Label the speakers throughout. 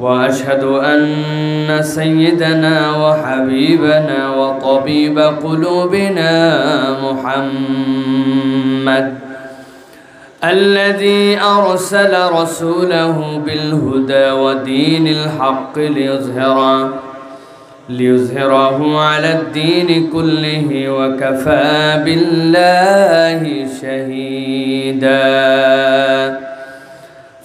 Speaker 1: وأشهد أن سيدنا وحبيبنا وطبيب قلوبنا محمد الذي أرسل رسوله بالهدى ودين الحق ليظهره ليظهره على الدين كله وكفى بالله شهيداً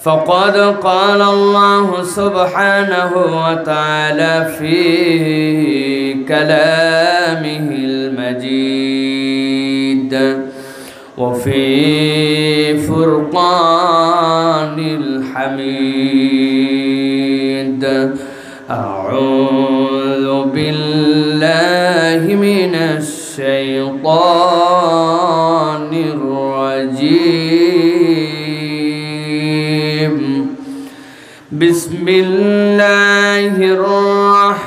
Speaker 1: فقد قال الله سبحانه وتعالى في كلامه المجيد وفي فرقان الحميد أعوذ بالله من
Speaker 2: الشيطان بسم الله الرحمن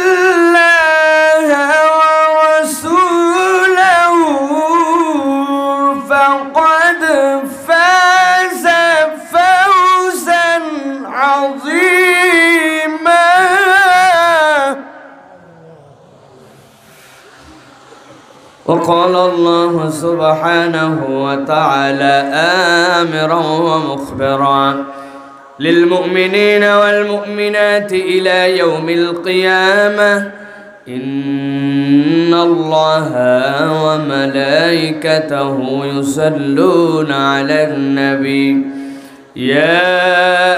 Speaker 1: وقال الله سبحانه وتعالى آمرا ومخبرا للمؤمنين والمؤمنات إلى يوم القيامة إن الله وملائكته يصلون على النبي
Speaker 2: يا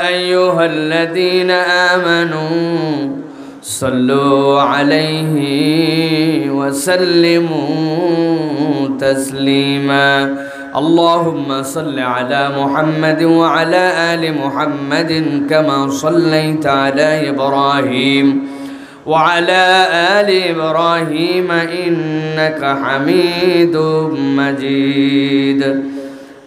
Speaker 1: أيها الذين آمنوا صلوا عليه وسلموا تسليما اللهم صل على محمد وعلى آل محمد كما صليت على إبراهيم وعلى آل إبراهيم إنك حميد مجيد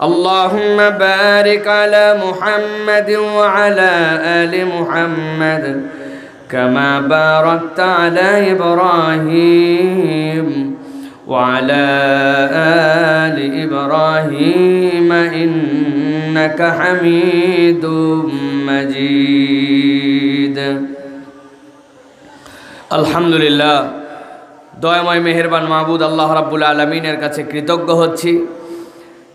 Speaker 1: اللهم بارك على محمد وعلى آل محمد كما باركت على إبراهيم وعلى آل إبراهيم إنك حميد مجيد الحمد لله দয়াময় মেহেরবান মাহবুদ আল্লাহ রাব্বুল আলমিনের কাছে কৃতজ্ঞ হচ্ছি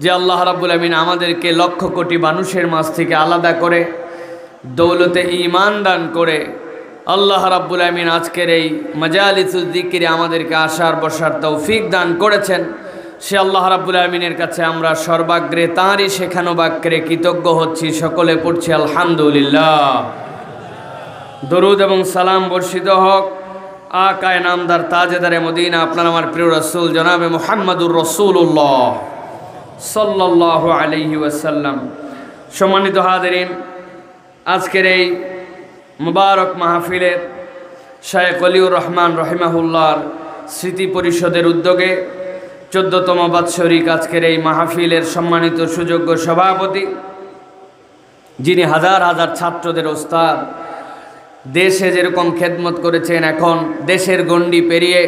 Speaker 1: যে আল্লাহ রাব্বুল আলমিন আমাদেরকে লক্ষ কোটি মানুষের মাছ থেকে আলাদা করে দৌলতে ইমান দান করে আল্লাহ রাব্বুল আমিন আজকের এই মজালিসুদ্দিকিরে আমাদেরকে আসার বসার তৌফিক দান করেছেন সে আল্লাহ রাব্বুল আমিনের কাছে আমরা সর্বাগ্রে তাঁরই শেখানো বাক্যে কৃতজ্ঞ হচ্ছি সকলে পড়ছি আলহামদুলিল্লাহ দরুদ এবং সালাম বর্ষিত হোক আকায় নামদার তাজেদারে মদিন আপনার আমার প্রিয় রসুল জনাবে মোহাম্মদুর রসুল্লাহ সাল্লাহ আলহি ওয়াসাল্লাম সম্মানিত হাদেরিন আজকের এই মুবারক মাহফিলের শায়েক অলিউর রহমান রহিমাহুল্লার স্মৃতি পরিষদের উদ্যোগে চোদ্দতম বাৎসরিক আজকের এই মাহফিলের সম্মানিত সুযোগ্য সভাপতি যিনি হাজার হাজার ছাত্রদের ওস্তাদ দেশে যেরকম খেদমত করেছেন এখন দেশের গণ্ডি পেরিয়ে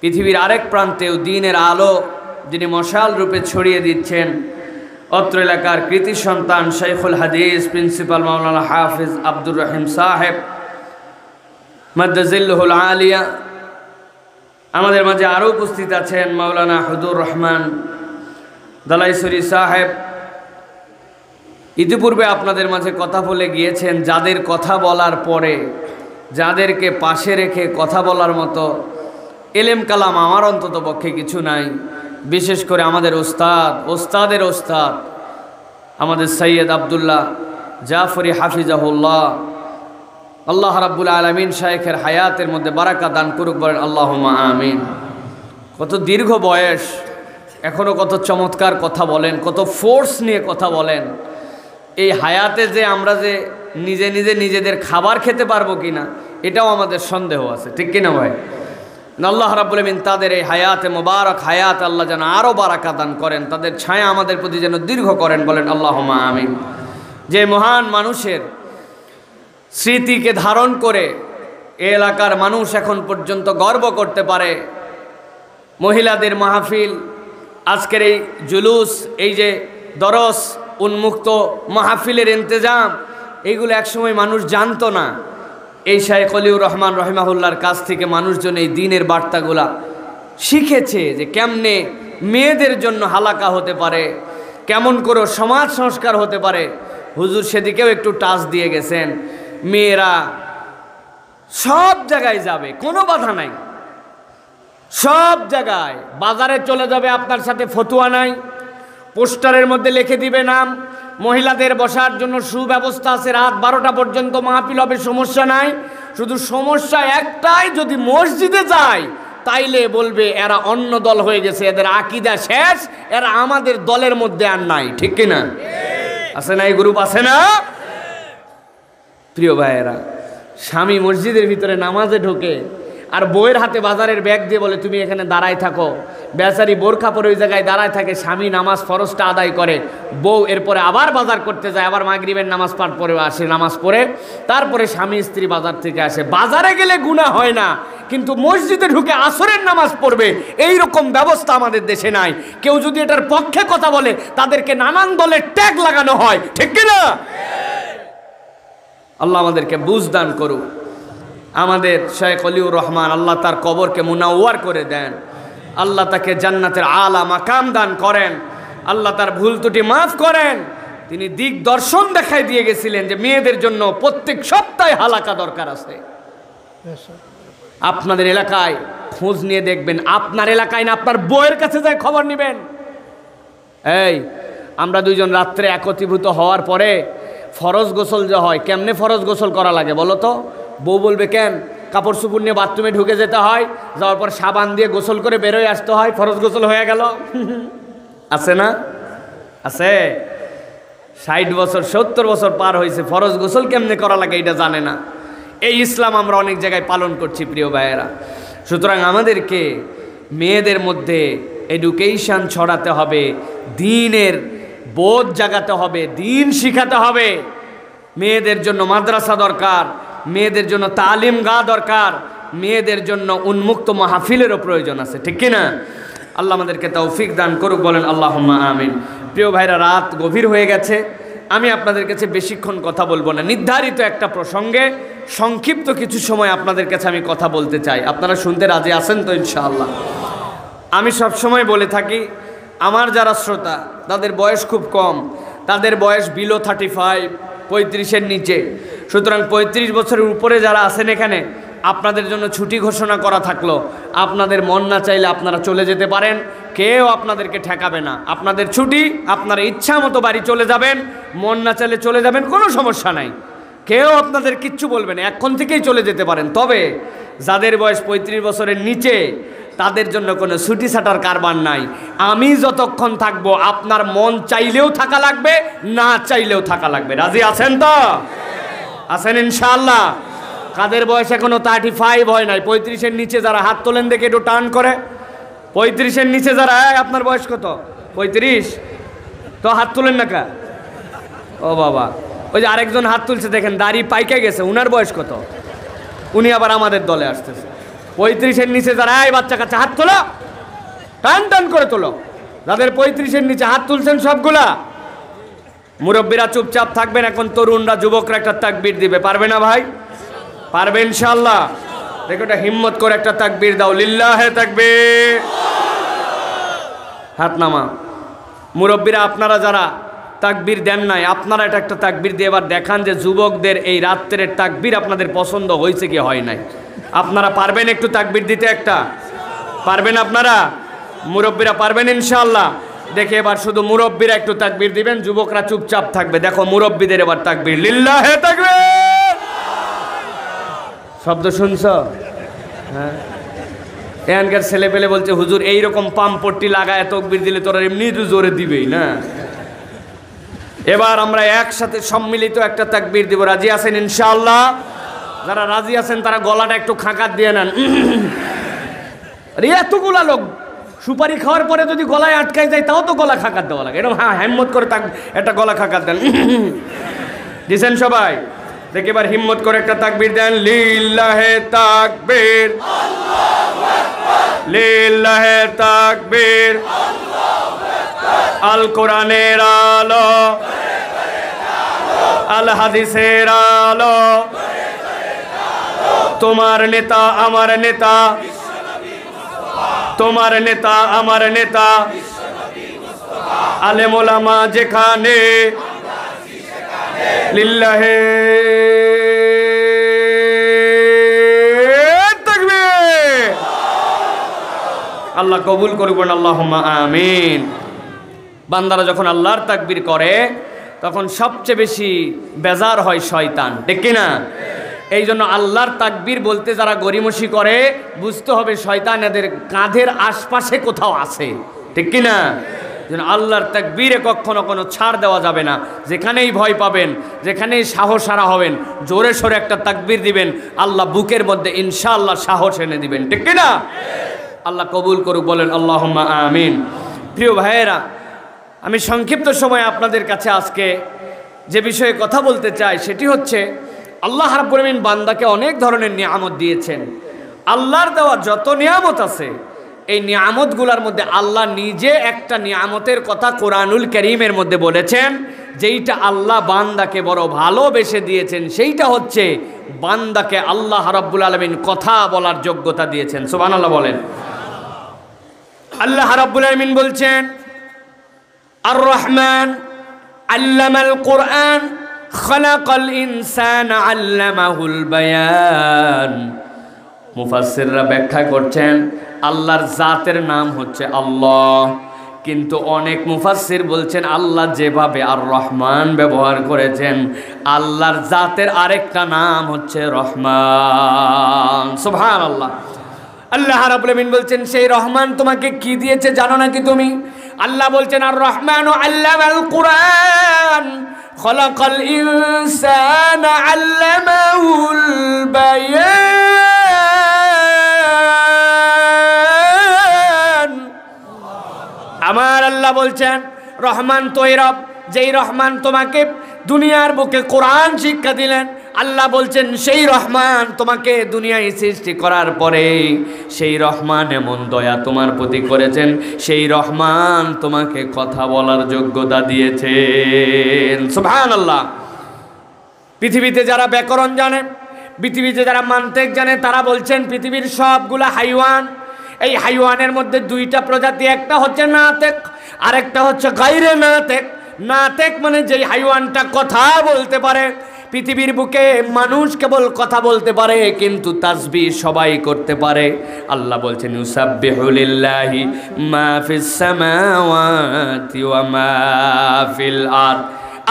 Speaker 1: পৃথিবীর আরেক প্রান্তেও দিনের আলো যিনি মশাল রূপে ছড়িয়ে দিচ্ছেন অত্র এলাকার কৃতি সন্তান শেখুল হাদিস প্রিন্সিপাল মাওলানা হাফিজ আব্দুর রহিম সাহেব মদ্দিল্লুল আলিয়া আমাদের মাঝে আরও উপস্থিত আছেন মাওলানা হুদুর রহমান দালাইসুরি সাহেব ইতিপূর্বে আপনাদের মাঝে কথা বলে গিয়েছেন যাদের কথা বলার পরে যাদেরকে পাশে রেখে কথা বলার মতো এলেম কালাম আমার অন্তত পক্ষে কিছু নাই বিশেষ করে আমাদের ওস্তাদ ওস্তাদের ওস্তাদ আমাদের সৈয়দ আবদুল্লাহ জাফরি হাফিজাহুল্লাহ আল্লাহ রাবুল আলমিন শায়েখের হায়াতের মধ্যে বারাকা দান করুক বলেন আল্লাহ আমিন কত দীর্ঘ বয়স এখনও কত চমৎকার কথা বলেন কত ফোর্স নিয়ে কথা বলেন এই হায়াতে যে আমরা যে নিজে নিজে নিজেদের খাবার খেতে পারবো কিনা এটাও আমাদের সন্দেহ আছে ঠিক কিনা ভাই আল্লাহ রাবুলমিন তাদের এই হায়াতে মোবারক হায়াত আল্লাহ যেন আরও বারাকা দান করেন তাদের ছায়া আমাদের প্রতি যেন দীর্ঘ করেন বলেন আল্লাহ আমিন যে মহান মানুষের স্মৃতিকে ধারণ করে এ এলাকার মানুষ এখন পর্যন্ত গর্ব করতে পারে মহিলাদের মাহফিল আজকের এই জুলুস এই যে দরস উন্মুক্ত মাহফিলের ইন্তেজাম এগুলো একসময় মানুষ জানতো না এই শাহেখ অলিউর রহমান রহমাহুল্লার কাছ থেকে মানুষজন এই দিনের বার্তাগুলা শিখেছে যে কেমনে মেয়েদের জন্য হালাকা হতে পারে কেমন করে সমাজ সংস্কার হতে পারে হুজুর সেদিকেও একটু টাচ দিয়ে গেছেন মেয়েরা সব জায়গায় যাবে কোনো বাধা নাই সব জায়গায় বাজারে চলে যাবে আপনার সাথে ফতুয়া নাই পোস্টারের মধ্যে লিখে দিবে নাম মহিলাদের বসার জন্য সুব্যবস্থা আছে রাত বারোটা পর্যন্ত মাহপিল হবে সমস্যা নাই শুধু সমস্যা একটাই যদি মসজিদে যায় তাইলে বলবে এরা অন্য দল হয়ে গেছে এদের আকিদা শেষ এরা আমাদের দলের মধ্যে আর নাই ঠিক কিনা আছে না এই গ্রুপ আছে না প্রিয় ভাইয়েরা স্বামী মসজিদের ভিতরে নামাজে ঢোকে আর বউয়ের হাতে বাজারের ব্যাগ দিয়ে বলে তুমি এখানে দাঁড়ায় থাকো বেচারি বোরখা পরে ওই জায়গায় দাঁড়ায় থাকে স্বামী নামাজ ফরজটা আদায় করে বউ এরপরে আবার বাজার করতে যায় আবার মাগরিবের নামাজ পাঠ পরে আসে নামাজ পড়ে তারপরে স্বামী স্ত্রী বাজার থেকে আসে বাজারে গেলে গুণা হয় না কিন্তু মসজিদে ঢুকে আসরের নামাজ পড়বে এই রকম ব্যবস্থা আমাদের দেশে নাই কেউ যদি এটার পক্ষে কথা বলে তাদেরকে নানান দলের ট্যাগ লাগানো হয় ঠিক কিনা আল্লাহ আমাদেরকে বুঝদান করুক আমাদের শেখ অলিউর রহমান আল্লাহ তার কবরকে মুনাওয়ার করে দেন আল্লাহ তাকে জান্নাতের আলা মাকাম দান করেন আল্লাহ তার ভুল ত্রুটি মাফ করেন তিনি দিক দর্শন দেখাই দিয়ে গেছিলেন যে মেয়েদের জন্য প্রত্যেক সপ্তাহে হালাকা দরকার আছে আপনাদের এলাকায় খোঁজ নিয়ে দেখবেন আপনার এলাকায় না আপনার বইয়ের কাছে যায় খবর নেবেন এই আমরা দুইজন রাত্রে একত্রীভূত হওয়ার পরে ফরজ গোসল যে হয় কেমনে ফরজ গোসল করা লাগে বলো তো বউ বলবে কেন কাপড় চুপুর নিয়ে বাথরুমে ঢুকে যেতে হয় যাওয়ার পর সাবান দিয়ে গোসল করে বেরোয় আসতে হয় ফরজ গোসল হয়ে গেল আছে না আছে ষাট বছর সত্তর বছর পার হয়েছে ফরজ গোসল কেমনে করা লাগে এটা জানে না এই ইসলাম আমরা অনেক জায়গায় পালন করছি প্রিয় ভাইয়েরা সুতরাং আমাদেরকে মেয়েদের মধ্যে এডুকেশন ছড়াতে হবে দিনের বোধ জাগাতে হবে দিন শিখাতে হবে মেয়েদের জন্য মাদ্রাসা দরকার মেয়েদের জন্য তালিম গা দরকার মেয়েদের জন্য উন্মুক্ত মাহফিলেরও প্রয়োজন আছে ঠিক কিনা আল্লাহ আমাদেরকে তৌফিক দান করুক বলেন আল্লাহ আমিন প্রিয় ভাইরা রাত গভীর হয়ে গেছে আমি আপনাদের কাছে বেশিক্ষণ কথা বলবো না নির্ধারিত একটা প্রসঙ্গে সংক্ষিপ্ত কিছু সময় আপনাদের কাছে আমি কথা বলতে চাই আপনারা শুনতে রাজি আছেন তো ইনশাআল্লাহ আমি সব সময় বলে থাকি আমার যারা শ্রোতা তাদের বয়স খুব কম তাদের বয়স বিলো থার্টি ফাইভ পঁয়ত্রিশের নিচে সুতরাং ৩৫ বছরের উপরে যারা আছেন এখানে আপনাদের জন্য ছুটি ঘোষণা করা থাকলো আপনাদের মন না চাইলে আপনারা চলে যেতে পারেন কেউ আপনাদেরকে ঠেকাবে না আপনাদের ছুটি আপনারা ইচ্ছা মতো বাড়ি চলে যাবেন মন না চাইলে চলে যাবেন কোনো সমস্যা নাই কেউ আপনাদের কিচ্ছু বলবে না এখন থেকেই চলে যেতে পারেন তবে যাদের বয়স ৩৫ বছরের নিচে তাদের জন্য কোনো ছুটি ছাটার কারবার নাই আমি যতক্ষণ থাকবো আপনার মন চাইলেও থাকা লাগবে না চাইলেও থাকা লাগবে রাজি আছেন তো আছেন ইনশাআল্লাহ কাদের বয়স এখনো থার্টি ফাইভ হয় নাই পঁয়ত্রিশের নিচে যারা হাত তোলেন দেখে একটু টান করে পঁয়ত্রিশের নিচে যারা আপনার বয়স কত পঁয়ত্রিশ তো হাত তোলেন না কা ও বাবা ওই যে আরেকজন হাত তুলছে দেখেন দাড়ি পাইকে গেছে উনার বয়স কত উনি আবার আমাদের দলে আসতেছে পঁয়ত্রিশের নিচে যারা এই বাচ্চা কাচ্চা হাত তোলো টান টান করে তোলো যাদের পঁয়ত্রিশের নিচে হাত তুলছেন সবগুলা মুরব্বীরা চুপচাপ থাকবেন এখন তরুণরা যুবকরা একটা তাকবির দিবে পারবে না ভাই পারবে ইনশাল্লাহ দেখো এটা হিম্মত করে একটা তাকবির দাও লিল্লাহে থাকবে হাত নামা মুরব্বীরা আপনারা যারা তাকবির দেন নাই আপনারা এটা একটা তাকবির দিয়ে এবার দেখান যে যুবকদের এই রাত্রের তাকবির আপনাদের পছন্দ হয়েছে কি হয় নাই আপনারা পারবেন একটু তাকবির দিতে একটা পারবেন আপনারা মুরব্বীরা পারবেন ইনশাল্লাহ দেখে এবার শুধু মুরব্বীরা একটু তাকবির দিবেন যুবকরা চুপচাপ থাকবে দেখো মুরব্বীদের এবার তাকবির লিল্লা হে থাকবে শব্দ শুনছ হ্যাঁ এখানকার ছেলে পেলে বলছে হুজুর এইরকম পট্টি লাগায় তকবির দিলে তোরা এমনি জোরে দিবেই না এবার আমরা একসাথে সম্মিলিত একটা তাকবির দিব রাজি আছেন ইনশাআল্লাহ যারা রাজি আছেন তারা গলাটা একটু খাঁকার দিয়ে নেন এতগুলা লোক সুপারি খাওয়ার পরে যদি গলায় আটকাই যায় তাও তো গলা খাকার দেওয়া লাগে এরকম হ্যাঁ হেম্মত করে তাক একটা গলা খাকার দেন দিছেন সবাই দেখে এবার হিম্মত করে
Speaker 2: একটা তাকবির দেন লিল্লাহে তাকবীর লিল্লাহে তাকবীর আল কোরআনের আলো আল হাদিসের আলো
Speaker 1: তোমার নেতা আমার নেতা তোমার নেতা আমার নেতা আলে আলেমোলামা
Speaker 2: যেখানে লিল্লাহে
Speaker 1: আল্লাহ কবুল করবেন আল্লাহ আমিন বান্দারা যখন আল্লাহর তাকবির করে তখন সবচেয়ে বেশি বেজার হয় শয়তান ডেকে না এই জন্য আল্লাহর তাকবীর বলতে যারা গরিমসি করে বুঝতে হবে শয়তান এদের কাঁধের আশপাশে কোথাও আছে ঠিক কিনা যেন আল্লাহর তাকবীরে কখনো কোনো ছাড় দেওয়া যাবে না যেখানেই ভয় পাবেন যেখানেই সাহস হারা হবেন জোরে সোরে একটা তাকবীর দিবেন আল্লাহ বুকের মধ্যে ইনশাআল্লাহ সাহস এনে দিবেন ঠিক কিনা আল্লাহ কবুল করুক বলেন আল্লাহ আমিন প্রিয় ভাইয়েরা আমি সংক্ষিপ্ত সময় আপনাদের কাছে আজকে যে বিষয়ে কথা বলতে চাই সেটি হচ্ছে আল্লাহ রাব্বুল বান্দাকে অনেক ধরনের নিয়ামত দিয়েছেন আল্লাহর দেওয়া যত নিয়ামত আছে এই নিয়ামতগুলার মধ্যে আল্লাহ নিজে একটা নিয়ামতের কথা কোরআনুল করিমের মধ্যে বলেছেন যেইটা আল্লাহ বান্দাকে বড় ভালোবেসে দিয়েছেন সেইটা হচ্ছে বান্দাকে আল্লাহ রাব্বুল আলমিন কথা বলার যোগ্যতা দিয়েছেন সুবান আল্লাহ বলেন আল্লাহ রাব্বুল আলমিন বলছেন আর রহমান আল্লাহ কোরআন খলাকল ইনসান আল্লামাহুল বায়ান মুফাসসিররা ব্যাখ্যা করছেন আল্লাহর জাতের নাম হচ্ছে আল্লাহ কিন্তু অনেক মুফাসসির বলছেন আল্লাহ যেভাবে আর রহমান ব্যবহার করেছেন আল্লাহর জাতের আরেকটা নাম হচ্ছে রহমান সুবহান আল্লাহ আল্লাহ রাবুলমিন বলছেন সেই রহমান তোমাকে কি দিয়েছে জানো নাকি তুমি আল্লাহ বলছেন আর রহমান ও আল্লাহ আল
Speaker 2: কুরআন خلق الإنسان علمه البيان أمار الله بلتان رحمن توي
Speaker 1: رب যেই রহমান তোমাকে দুনিয়ার বুকে কোরআন শিক্ষা দিলেন আল্লাহ বলছেন সেই রহমান তোমাকে দুনিয়ায় সৃষ্টি করার পরে সেই রহমান এমন দয়া তোমার প্রতি করেছেন সেই রহমান তোমাকে কথা বলার যোগ্যতা দিয়েছেন সুভান আল্লাহ পৃথিবীতে যারা ব্যাকরণ জানে পৃথিবীতে যারা মানতেক জানে তারা বলছেন পৃথিবীর সবগুলা হাইওয়ান এই হাইওয়ানের মধ্যে দুইটা প্রজাতি একটা হচ্ছে নাতেক আরেকটা হচ্ছে গাইরে তেক নাতেক মানে যেই হাইওয়ানটা কথা বলতে পারে পৃথিবীর বুকে মানুষ কেবল কথা বলতে পারে কিন্তু তাসবি সবাই করতে পারে আল্লাহ বলছেন ওয়া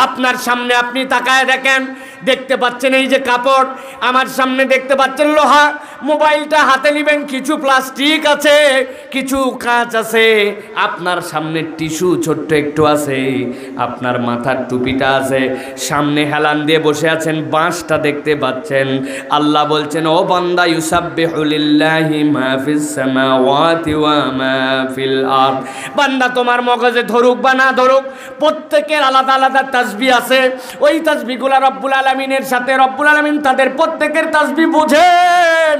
Speaker 1: আপনার সামনে আপনি তাকায় দেখেন দেখতে পাচ্ছেন এই যে কাপড় আমার সামনে দেখতে পাচ্ছেন লোহা মোবাইলটা হাতে নেবেন কিছু প্লাস্টিক আছে কিছু কাঁচ আছে আপনার সামনে টিস্যু ছোট্ট একটু আছে আপনার মাথার টুপিটা আছে সামনে হেলান দিয়ে বসে আছেন বাঁশটা দেখতে পাচ্ছেন আল্লাহ বলছেন ও বান্দা ইউসাবিহুলিল্লাহি ওয়া বান্দা তোমার মগজে ধরুক বা না ধরুক প্রত্যেকের আলাদা আলাদা তাসবি আছে ওই তাসবিগুলা রব্বুল আলমিনের সাথে রব্বুল আলমিন তাদের প্রত্যেকের তাসবি বুঝেন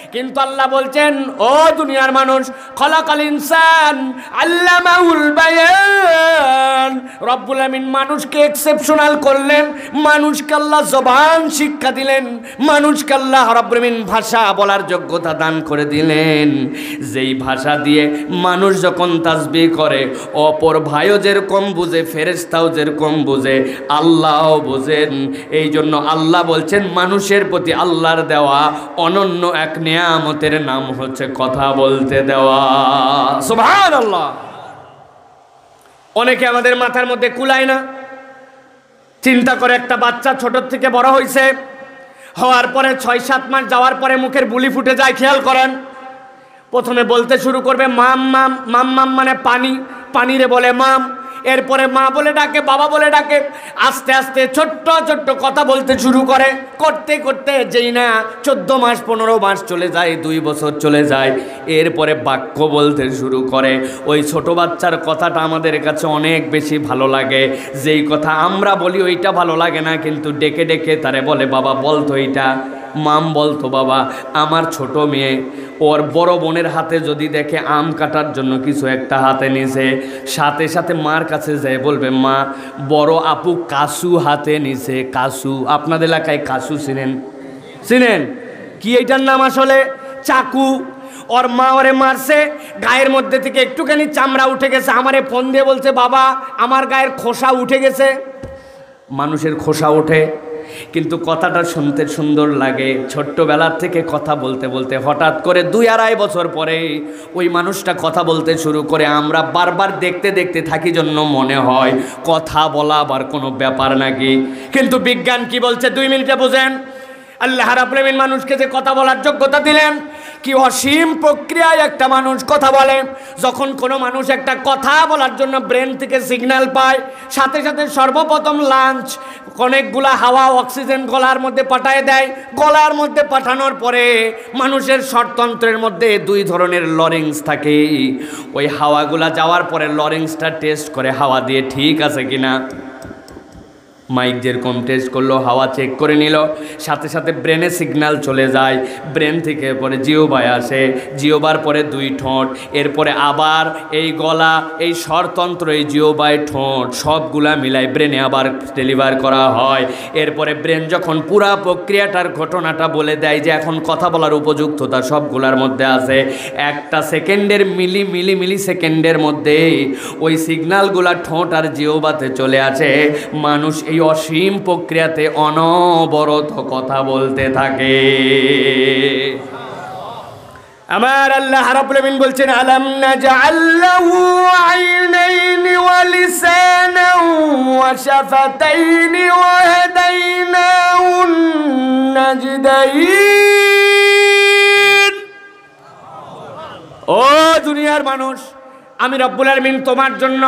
Speaker 1: কিন্তু আল্লাহ বলছেন ও দুনিয়ার মানুষ খলাকাল ইনসান আল্লামাউল বায়ান রব্বুল আমিন মানুষকে এক্সেপশনাল করলেন মানুষকে আল্লাহ জবান শিক্ষা দিলেন মানুষকে আল্লাহ রব্বুল আমিন ভাষা বলার যোগ্যতা দান করে দিলেন যেই ভাষা দিয়ে মানুষ যখন তাসবি করে অপর ভাইও যেরকম বুঝে ফেরেস্তাও যেরকম বুঝে আল্লাহও বুঝেন এই জন্য আল্লাহ বলছেন মানুষের প্রতি আল্লাহর দেওয়া অনন্য এক নিয়া নিয়ামতের নাম হচ্ছে কথা বলতে দেওয়া আল্লাহ অনেকে আমাদের মাথার মধ্যে কুলায় না চিন্তা করে একটা বাচ্চা ছোটোর থেকে বড় হয়েছে হওয়ার পরে ছয় সাত মাস যাওয়ার পরে মুখের বুলি ফুটে যায় খেয়াল করেন প্রথমে বলতে শুরু করবে মাম মাম মাম মাম মানে পানি পানিরে বলে মাম এরপরে মা বলে ডাকে বাবা বলে ডাকে আস্তে আস্তে ছোট্ট ছোট্ট কথা বলতে শুরু করে করতে করতে যেই না চোদ্দ মাস পনেরো মাস চলে যায় দুই বছর চলে যায় এরপরে বাক্য বলতে শুরু করে ওই ছোট বাচ্চার কথাটা আমাদের কাছে অনেক বেশি ভালো লাগে যেই কথা আমরা বলি ওইটা ভালো লাগে না কিন্তু ডেকে ডেকে তারে বলে বাবা বলতো এইটা মাম বলতো বাবা আমার ছোট মেয়ে ওর বড় বোনের হাতে যদি দেখে আম কাটার জন্য কিছু একটা হাতে নিছে সাথে সাথে মার কাছে যায় বলবে মা বড় আপু কাসু হাতে নিছে কাসু আপনাদের এলাকায় কাসু চিনেন চিনেন কি এইটার নাম আসলে চাকু ওর মা ওরে মারছে গায়ের মধ্যে থেকে একটুখানি চামড়া উঠে গেছে আমারে ফোন দিয়ে বলছে বাবা আমার গায়ের খোসা উঠে গেছে মানুষের খোসা ওঠে কিন্তু কথাটা শুনতে সুন্দর লাগে ছোট্টবেলার থেকে কথা বলতে বলতে হঠাৎ করে দুই আড়াই বছর পরে ওই মানুষটা কথা বলতে শুরু করে আমরা বারবার দেখতে দেখতে থাকি জন্য মনে হয় কথা বলা আবার কোনো ব্যাপার নাকি কিন্তু বিজ্ঞান কি বলছে দুই মিনিটে বোঝেন আল্লাহ রাবুল মানুষকে যে কথা বলার যোগ্যতা দিলেন কি অসীম প্রক্রিয়ায় একটা মানুষ কথা বলে যখন কোনো মানুষ একটা কথা বলার জন্য ব্রেন থেকে সিগন্যাল পায় সাথে সাথে সর্বপ্রথম লাঞ্চ অনেকগুলা হাওয়া অক্সিজেন গলার মধ্যে পাঠায় দেয় গলার মধ্যে পাঠানোর পরে মানুষের স্বরতন্ত্রের মধ্যে দুই ধরনের লরেন্স থাকে ওই হাওয়াগুলা যাওয়ার পরে লরেন্সটা টেস্ট করে হাওয়া দিয়ে ঠিক আছে কিনা মাইক কম টেস্ট করলো হাওয়া চেক করে নিল সাথে সাথে ব্রেনে সিগনাল চলে যায় ব্রেন থেকে পরে জিওবায় আসে জিওবার পরে দুই ঠোঁট এরপরে আবার এই গলা এই স্বরতন্ত্র এই জিওবায় ঠোঁট সবগুলা মিলাই ব্রেনে আবার ডেলিভার করা হয় এরপরে ব্রেন যখন পুরা প্রক্রিয়াটার ঘটনাটা বলে দেয় যে এখন কথা বলার উপযুক্ততা সবগুলার মধ্যে আছে একটা সেকেন্ডের মিলি মিলি মিলি সেকেন্ডের মধ্যেই ওই সিগনালগুলা ঠোঁট আর জিওবাতে চলে আসে মানুষ এই অসীম প্রক্রিয়াতে অনবরত কথা বলতে
Speaker 2: থাকে আমার আল্লাহ রাব্বুল বলছেন আলাম নাজআল্লাহু আইনাইন ওয়া লিসানাও ওয়া শাফাতাইন ওয়া হাদাইনাহু নাজদাইন ও
Speaker 1: দুনিয়ার মানুষ আমি রব্বুল আলমিন তোমার জন্য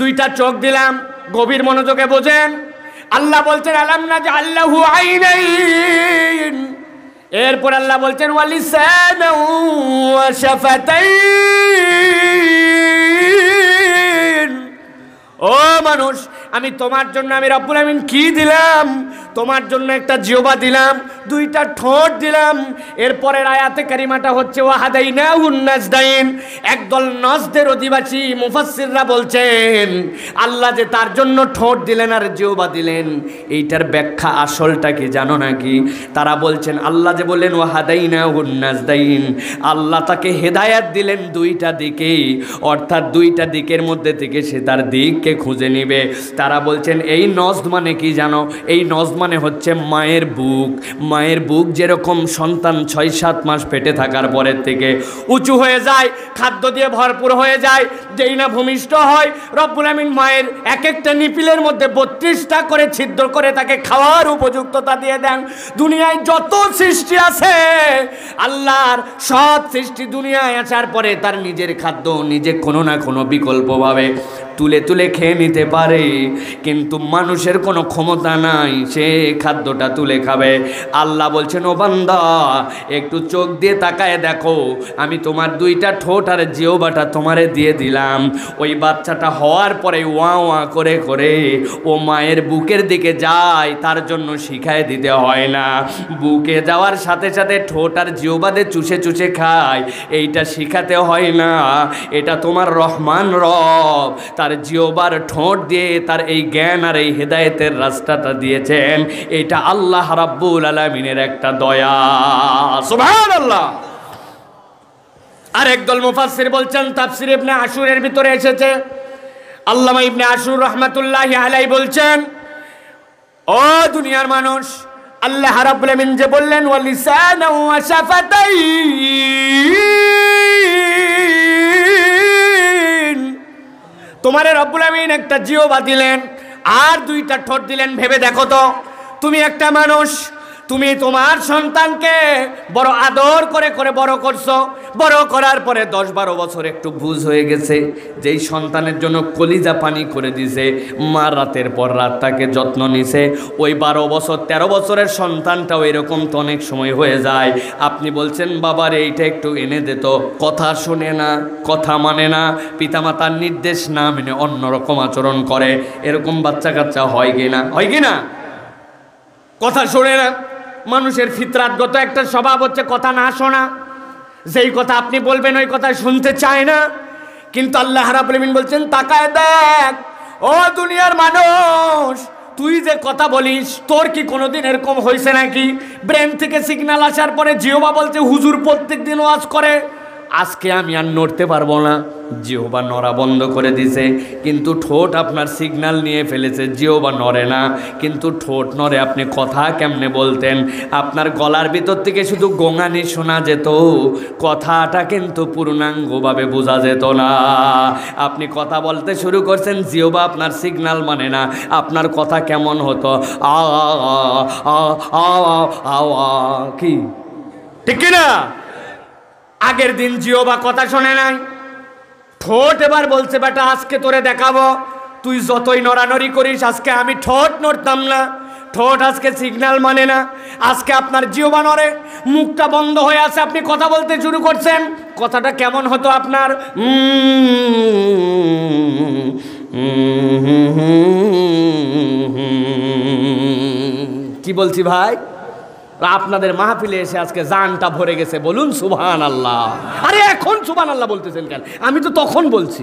Speaker 1: দুইটা চোখ দিলাম গভীর মনোযোগে বোঝেন আল্লাহ বলছেন আলাম না যে আল্লাহু আইনাইন এরপর আল্লাহ বলছেন ওয়ালিসান ওয়া ও মানুষ আমি তোমার জন্য আমি রাব্বুল আমিন কি দিলাম তোমার জন্য একটা জিওবা দিলাম দুইটা ঠোঁট দিলাম এরপরের আয়াতে কারিমাটা হচ্ছে ওয়াহাদাই না উন্নাজদাইন একদল নজদের অধিবাসী মুফাসিররা বলছেন আল্লাহ যে তার জন্য ঠোঁট দিলেন আর জিওবা দিলেন এইটার ব্যাখ্যা আসলটা কি জানো নাকি তারা বলছেন আল্লাহ যে বললেন ওয়াহাদাই না উন্নাজদাইন আল্লাহ তাকে হেদায়াত দিলেন দুইটা দিকেই অর্থাৎ দুইটা দিকের মধ্যে থেকে সে তার দিককে থেকে খুঁজে নিবে তারা বলছেন এই নজদ মানে কি জানো এই নজদ মানে হচ্ছে মায়ের বুক মায়ের বুক যেরকম সন্তান ছয় সাত মাস পেটে থাকার পরের থেকে উঁচু হয়ে যায় খাদ্য দিয়ে ভরপুর হয়ে যায় যেই না ভূমিষ্ঠ হয় রব্বুল আমিন মায়ের এক একটা নিপিলের মধ্যে বত্রিশটা করে ছিদ্র করে তাকে খাওয়ার উপযুক্ততা দিয়ে দেন দুনিয়ায় যত সৃষ্টি আছে আল্লাহর সব সৃষ্টি দুনিয়ায় আসার পরে তার নিজের খাদ্য নিজে কোনো না কোনো বিকল্পভাবে তুলে তুলে খেয়ে নিতে পারে কিন্তু মানুষের কোনো ক্ষমতা নাই সে খাদ্যটা তুলে খাবে আল্লাহ বলছেন ও বান্দা একটু চোখ দিয়ে তাকায় দেখো আমি তোমার দুইটা ঠোঁট আর বাটা তোমারে দিয়ে দিলাম ওই বাচ্চাটা হওয়ার পরে ওয়া ওয়া করে করে ও মায়ের বুকের দিকে যায় তার জন্য শিখায় দিতে হয় না বুকে যাওয়ার সাথে সাথে ঠোঁট আর বাদে চুষে চুষে খায় এইটা শিখাতে হয় না এটা তোমার রহমান রব তার জিওবার ঠোঁট দিয়ে তার এই জ্ঞান আর এই হেদায়তের রাস্তাটা দিয়েছেন এটা আল্লাহ রাব্বুল আলমিনের একটা দয়া আল্লাহ আর একদল মুফাসির বলছেন তাফসির ইবনে আশুরের ভিতরে এসেছে আল্লামা ইবনে আশুর রহমাতুল্লাহ আলাই বলছেন ও দুনিয়ার মানুষ আল্লাহ রাব্বুল আমিন যে বললেন ওয়া লিসানাও ওয়া শাফাতাই তোমারে রব্বুল আমিন একটা জিও দিলেন আর দুইটা ঠোঁট দিলেন ভেবে দেখো তো তুমি একটা মানুষ তুমি তোমার সন্তানকে বড় আদর করে করে বড় করছো বড় করার পরে দশ বারো বছর একটু ভুজ হয়ে গেছে যেই সন্তানের জন্য কলিজা পানি করে দিছে মা রাতের পর রাত তাকে যত্ন নিছে ওই বারো বছর ১৩ বছরের সন্তানটাও এরকম তো অনেক সময় হয়ে যায় আপনি বলছেন বাবার এইটা একটু এনে দিত কথা শোনে না কথা মানে না পিতামাতার নির্দেশ না মেনে অন্যরকম আচরণ করে এরকম বাচ্চা কাচ্চা হয় কি না হয় কি না কথা শোনে না মানুষের ফিতরাতগত একটা স্বভাব হচ্ছে কথা না শোনা যেই কথা আপনি বলবেন ওই কথা শুনতে চায় না কিন্তু আল্লাহ রাবলিমিন বলছেন তাকায় দেখ ও দুনিয়ার মানুষ তুই যে কথা বলিস তোর কি কোনোদিন এরকম হয়েছে নাকি ব্রেন থেকে সিগনাল আসার পরে জিওবা বলছে হুজুর প্রত্যেক দিন ওয়াজ করে আজকে আমি আর নড়তে পারবো না জিওবা নড়া বন্ধ করে দিছে কিন্তু ঠোঁট আপনার সিগনাল নিয়ে ফেলেছে জিওবা নড়ে না কিন্তু ঠোঁট নড়ে আপনি কথা কেমনে বলতেন আপনার গলার ভিতর থেকে শুধু গোঙানি শোনা যেত কথাটা কিন্তু পূর্ণাঙ্গভাবে বোঝা যেত না আপনি কথা বলতে শুরু করছেন জিওবা আপনার সিগনাল মানে না আপনার কথা কেমন হতো আ আ কি ঠিক না আগের দিন জিও বা কথা শোনে নাই ঠোঁট এবার বলছে বেটা আজকে তোরে দেখাবো তুই যতই নড়ানড়ি করিস আজকে আমি ঠোঁট নড়তাম না ঠোঁট আজকে সিগন্যাল মানে না আজকে আপনার বা নড়ে মুখটা বন্ধ হয়ে আছে আপনি কথা বলতে শুরু করছেন কথাটা কেমন হতো আপনার কি বলছি ভাই আপনাদের মাহফিলে এসে আজকে জানটা ভরে গেছে বলুন সুবহান আল্লাহ আরে এখন সুবহান আল্লাহ বলতেছেন কেন আমি তো তখন বলছি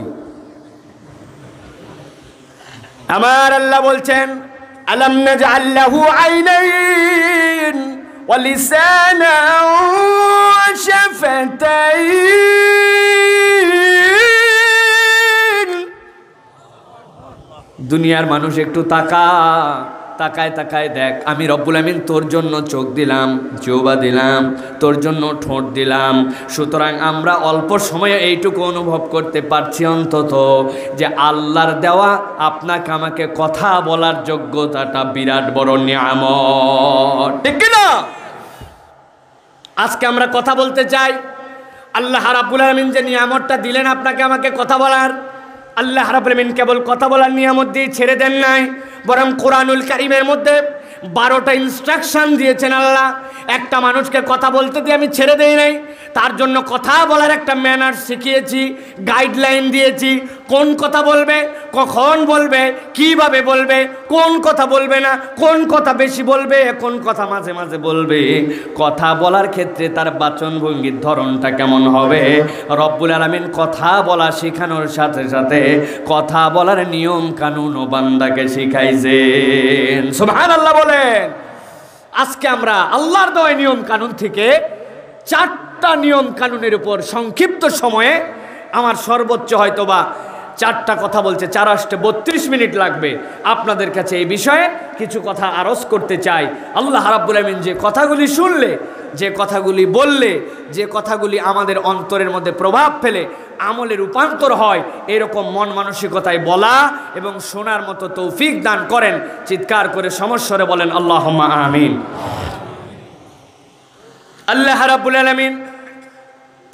Speaker 1: আমার আল্লাহ বলছেন আলম নাজআল্লাহু আইনাইন ওয়া
Speaker 2: লিসানাও শাফাতাইন
Speaker 1: দুনিয়ার মানুষ একটু তাকা তাকায় তাকায় দেখ আমি রব্বুল আমিন তোর জন্য চোখ দিলাম জোবা দিলাম তোর জন্য ঠোঁট দিলাম সুতরাং আমরা অল্প সময়ে এইটুকু অনুভব করতে পারছি অন্তত যে আল্লাহর দেওয়া আপনাকে আমাকে কথা বলার যোগ্যতাটা বিরাট বড় নিয়াম ঠিক না আজকে আমরা কথা বলতে চাই আল্লাহ রাবুল আলমিন যে নিয়ামতটা দিলেন আপনাকে আমাকে কথা বলার আল্লাহ রাবুলমিন কেবল কথা বলার নিয়ামত দিয়ে ছেড়ে দেন নাই বরং কোরআনুল কারিমের মধ্যে বারোটা ইনস্ট্রাকশান দিয়েছেন আল্লাহ একটা মানুষকে কথা বলতে দিয়ে আমি ছেড়ে দেই নাই তার জন্য কথা বলার একটা ম্যানার শিখিয়েছি গাইডলাইন দিয়েছি কোন কথা বলবে কখন বলবে কিভাবে বলবে কোন কথা বলবে না কোন কথা বেশি বলবে কোন কথা মাঝে মাঝে বলবে কথা বলার ক্ষেত্রে তার বাচন ভঙ্গির ধরনটা কেমন হবে রব্বুল আলমিন কথা বলা শেখানোর সাথে সাথে কথা বলার নিয়ম কানুন ও বান্দাকে শিখাইছেন সুভান আল্লাহ বলেন আজকে আমরা আল্লাহর দয় নিয়ম কানুন থেকে চারটা নিয়ম কানুনের উপর সংক্ষিপ্ত সময়ে আমার সর্বোচ্চ হয়তোবা চারটা কথা বলছে চার আসতে বত্রিশ মিনিট লাগবে আপনাদের কাছে এই বিষয়ে কিছু কথা আরজ করতে চাই আল্লাহ রাব্বুল আমিন যে কথাগুলি শুনলে যে কথাগুলি বললে যে কথাগুলি আমাদের অন্তরের মধ্যে প্রভাব ফেলে আমলে রূপান্তর হয় এরকম মন মানসিকতায় বলা এবং শোনার মতো তৌফিক দান করেন চিৎকার করে সমস্যরে বলেন আল্লাহ আমিন আল্লাহ রাব্বুল আলমিন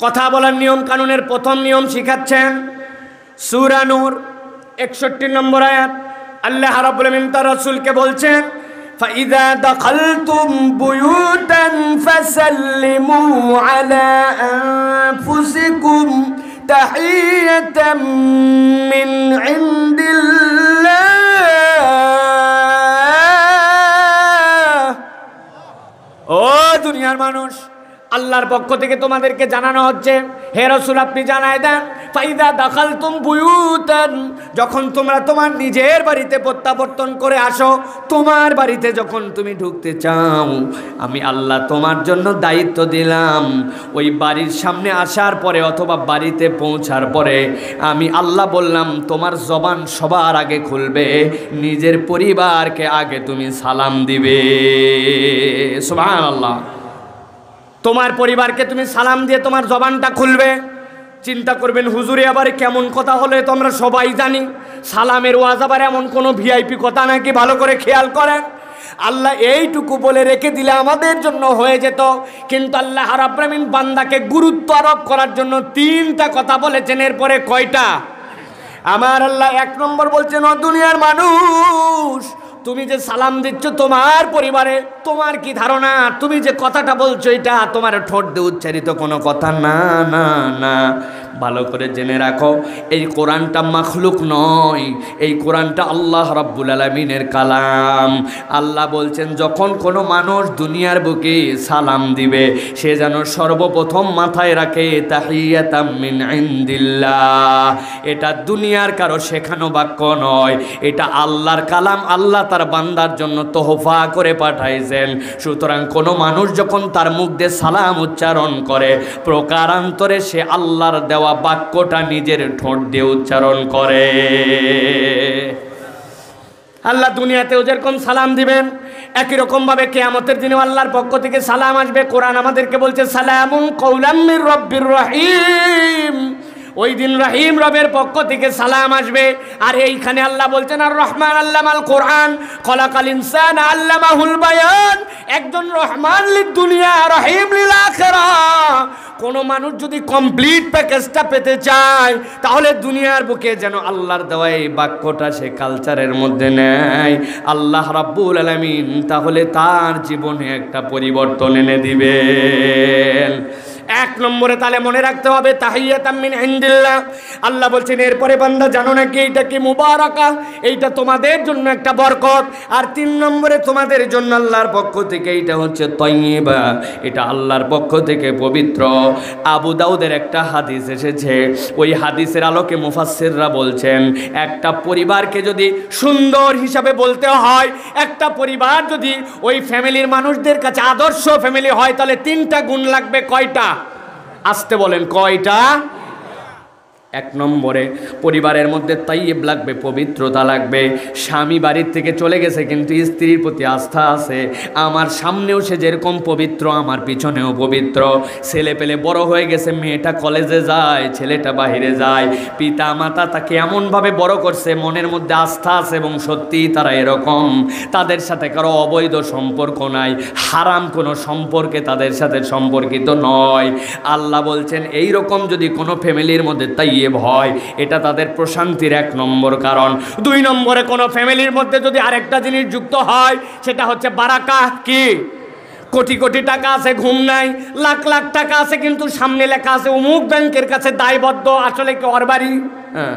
Speaker 1: কথা বলার নিয়ম কানুনের প্রথম নিয়ম শিখাচ্ছেন سورة نور اكشتر نمبر آيات اللہ رب العالمين تا رسول کے فَإِذَا دَخَلْتُمْ بُيُوتًا
Speaker 2: فَسَلِّمُوا عَلَىٰ أَنفُسِكُمْ تَحِيَّةً مِّنْ عِنْدِ اللَّهِ او
Speaker 1: دنیا المانوش আল্লাহর পক্ষ থেকে তোমাদেরকে জানানো হচ্ছে হে রসুল আপনি জানায় দেন ফাইদা দাখাল তুম বুয়ুতেন যখন তোমরা তোমার নিজের বাড়িতে প্রত্যাবর্তন করে আসো তোমার বাড়িতে যখন তুমি ঢুকতে চাও আমি আল্লাহ তোমার জন্য দায়িত্ব দিলাম ওই বাড়ির সামনে আসার পরে অথবা বাড়িতে পৌঁছার পরে আমি আল্লাহ বললাম তোমার জবান সবার আগে খুলবে নিজের পরিবারকে আগে তুমি সালাম দিবে সুবহানাল্লাহ আল্লাহ তোমার পরিবারকে তুমি সালাম দিয়ে তোমার জবানটা খুলবে চিন্তা করবেন হুজুরে আবার কেমন কথা হলে তো আমরা সবাই জানি সালামের ওয়াজ আবার এমন কোনো ভিআইপি কথা নাকি ভালো করে খেয়াল করেন আল্লাহ এইটুকু বলে রেখে দিলে আমাদের জন্য হয়ে যেত কিন্তু আল্লাহ রাব্রামিন বান্দাকে গুরুত্ব আরোপ করার জন্য তিনটা কথা বলেছেন এরপরে কয়টা আমার আল্লাহ এক নম্বর বলছেন দুনিয়ার মানুষ তুমি যে সালাম দিচ্ছ তোমার পরিবারে তোমার কি ধারণা তুমি যে কথাটা বলছো এটা তোমার ঠোঁট দিয়ে উচ্চারিত কোনো কথা না না না ভালো করে জেনে রাখো এই কোরআনটা মাখলুক নয় এই কোরআনটা আল্লাহ রাব্বুল আলমিনের কালাম আল্লাহ বলছেন যখন কোনো মানুষ দুনিয়ার বুকে সালাম দিবে সে যেন সর্বপ্রথম মাথায় রাখে তাহিয়াতামিন ইন্দিল্লাহ এটা দুনিয়ার কারো শেখানো বাক্য নয় এটা আল্লাহর কালাম আল্লাহ তার বান্দার জন্য তোহফা করে পাঠাইছেন সুতরাং কোনো মানুষ যখন তার মুখ দিয়ে সালাম উচ্চারণ করে প্রকারান্তরে সে আল্লাহর দেওয়া বাক্যটা নিজের ঠোঁট দিয়ে উচ্চারণ করে আল্লাহ দুনিয়াতেও যেরকম সালাম দিবেন একই রকমভাবে কেয়ামতের দিনেও আল্লাহর পক্ষ থেকে সালাম আসবে কোরআন আমাদেরকে বলছে সালামুন কৌলাম রব্বির রহিম ওই দিন রহিম রবের পক্ষ থেকে সালাম আসবে আর এইখানে আল্লাহ বলছেন আর রহমান আল্লাহ আল কোরআন খলাকাল ইনসান আল্লাহ বায়ান একজন রহমান দুনিয়া
Speaker 2: রহিম লীলাখেরা
Speaker 1: কোনো মানুষ যদি কমপ্লিট প্যাকেজটা পেতে চায় তাহলে দুনিয়ার বুকে যেন আল্লাহর দেওয়া এই বাক্যটা সে কালচারের মধ্যে নেয় আল্লাহ রাব্বুল আলমিন তাহলে তার জীবনে একটা পরিবর্তন এনে দিবে এক নম্বরে তাহলে মনে রাখতে হবে তাহিয়াতামিন হিন্দিল্লা আল্লাহ বলছেন এরপরে বান্দা জানো নাকি এইটা কি মুবারকা এইটা তোমাদের জন্য একটা বরকত আর তিন নম্বরে তোমাদের জন্য আল্লাহর পক্ষ থেকে এইটা হচ্ছে তৈবা এটা আল্লাহর পক্ষ থেকে পবিত্র আবু দাউদের একটা হাদিস এসেছে ওই হাদিসের আলোকে মুফাসসিররা বলছেন একটা পরিবারকে যদি সুন্দর হিসাবে বলতে হয় একটা পরিবার যদি ওই ফ্যামিলির মানুষদের কাছে আদর্শ ফ্যামিলি হয় তাহলে তিনটা গুণ লাগবে কয়টা আসতে বলেন কয়টা এক নম্বরে পরিবারের মধ্যে তাইয়েব লাগবে পবিত্রতা লাগবে স্বামী বাড়ির থেকে চলে গেছে কিন্তু স্ত্রীর প্রতি আস্থা আছে আমার সামনেও সে যেরকম পবিত্র আমার পিছনেও পবিত্র ছেলে পেলে বড় হয়ে গেছে মেয়েটা কলেজে যায় ছেলেটা বাহিরে যায় পিতা মাতা তাকে এমনভাবে বড় করছে মনের মধ্যে আস্থা আছে এবং সত্যিই তারা এরকম তাদের সাথে কারো অবৈধ সম্পর্ক নাই হারাম কোনো সম্পর্কে তাদের সাথে সম্পর্কিত নয় আল্লাহ বলছেন এই রকম যদি কোনো ফ্যামিলির মধ্যে তাইয়ে দিয়ে ভয় এটা তাদের প্রশান্তির এক নম্বর কারণ দুই নম্বরে কোনো ফ্যামিলির মধ্যে যদি আরেকটা জিনিস যুক্ত হয় সেটা হচ্ছে বারাকা কি কোটি কোটি টাকা আছে ঘুম নাই লাখ লাখ টাকা আছে কিন্তু সামনে লেখা আছে অমুক ব্যাংকের কাছে দায়বদ্ধ আসলে কি অরবারি হ্যাঁ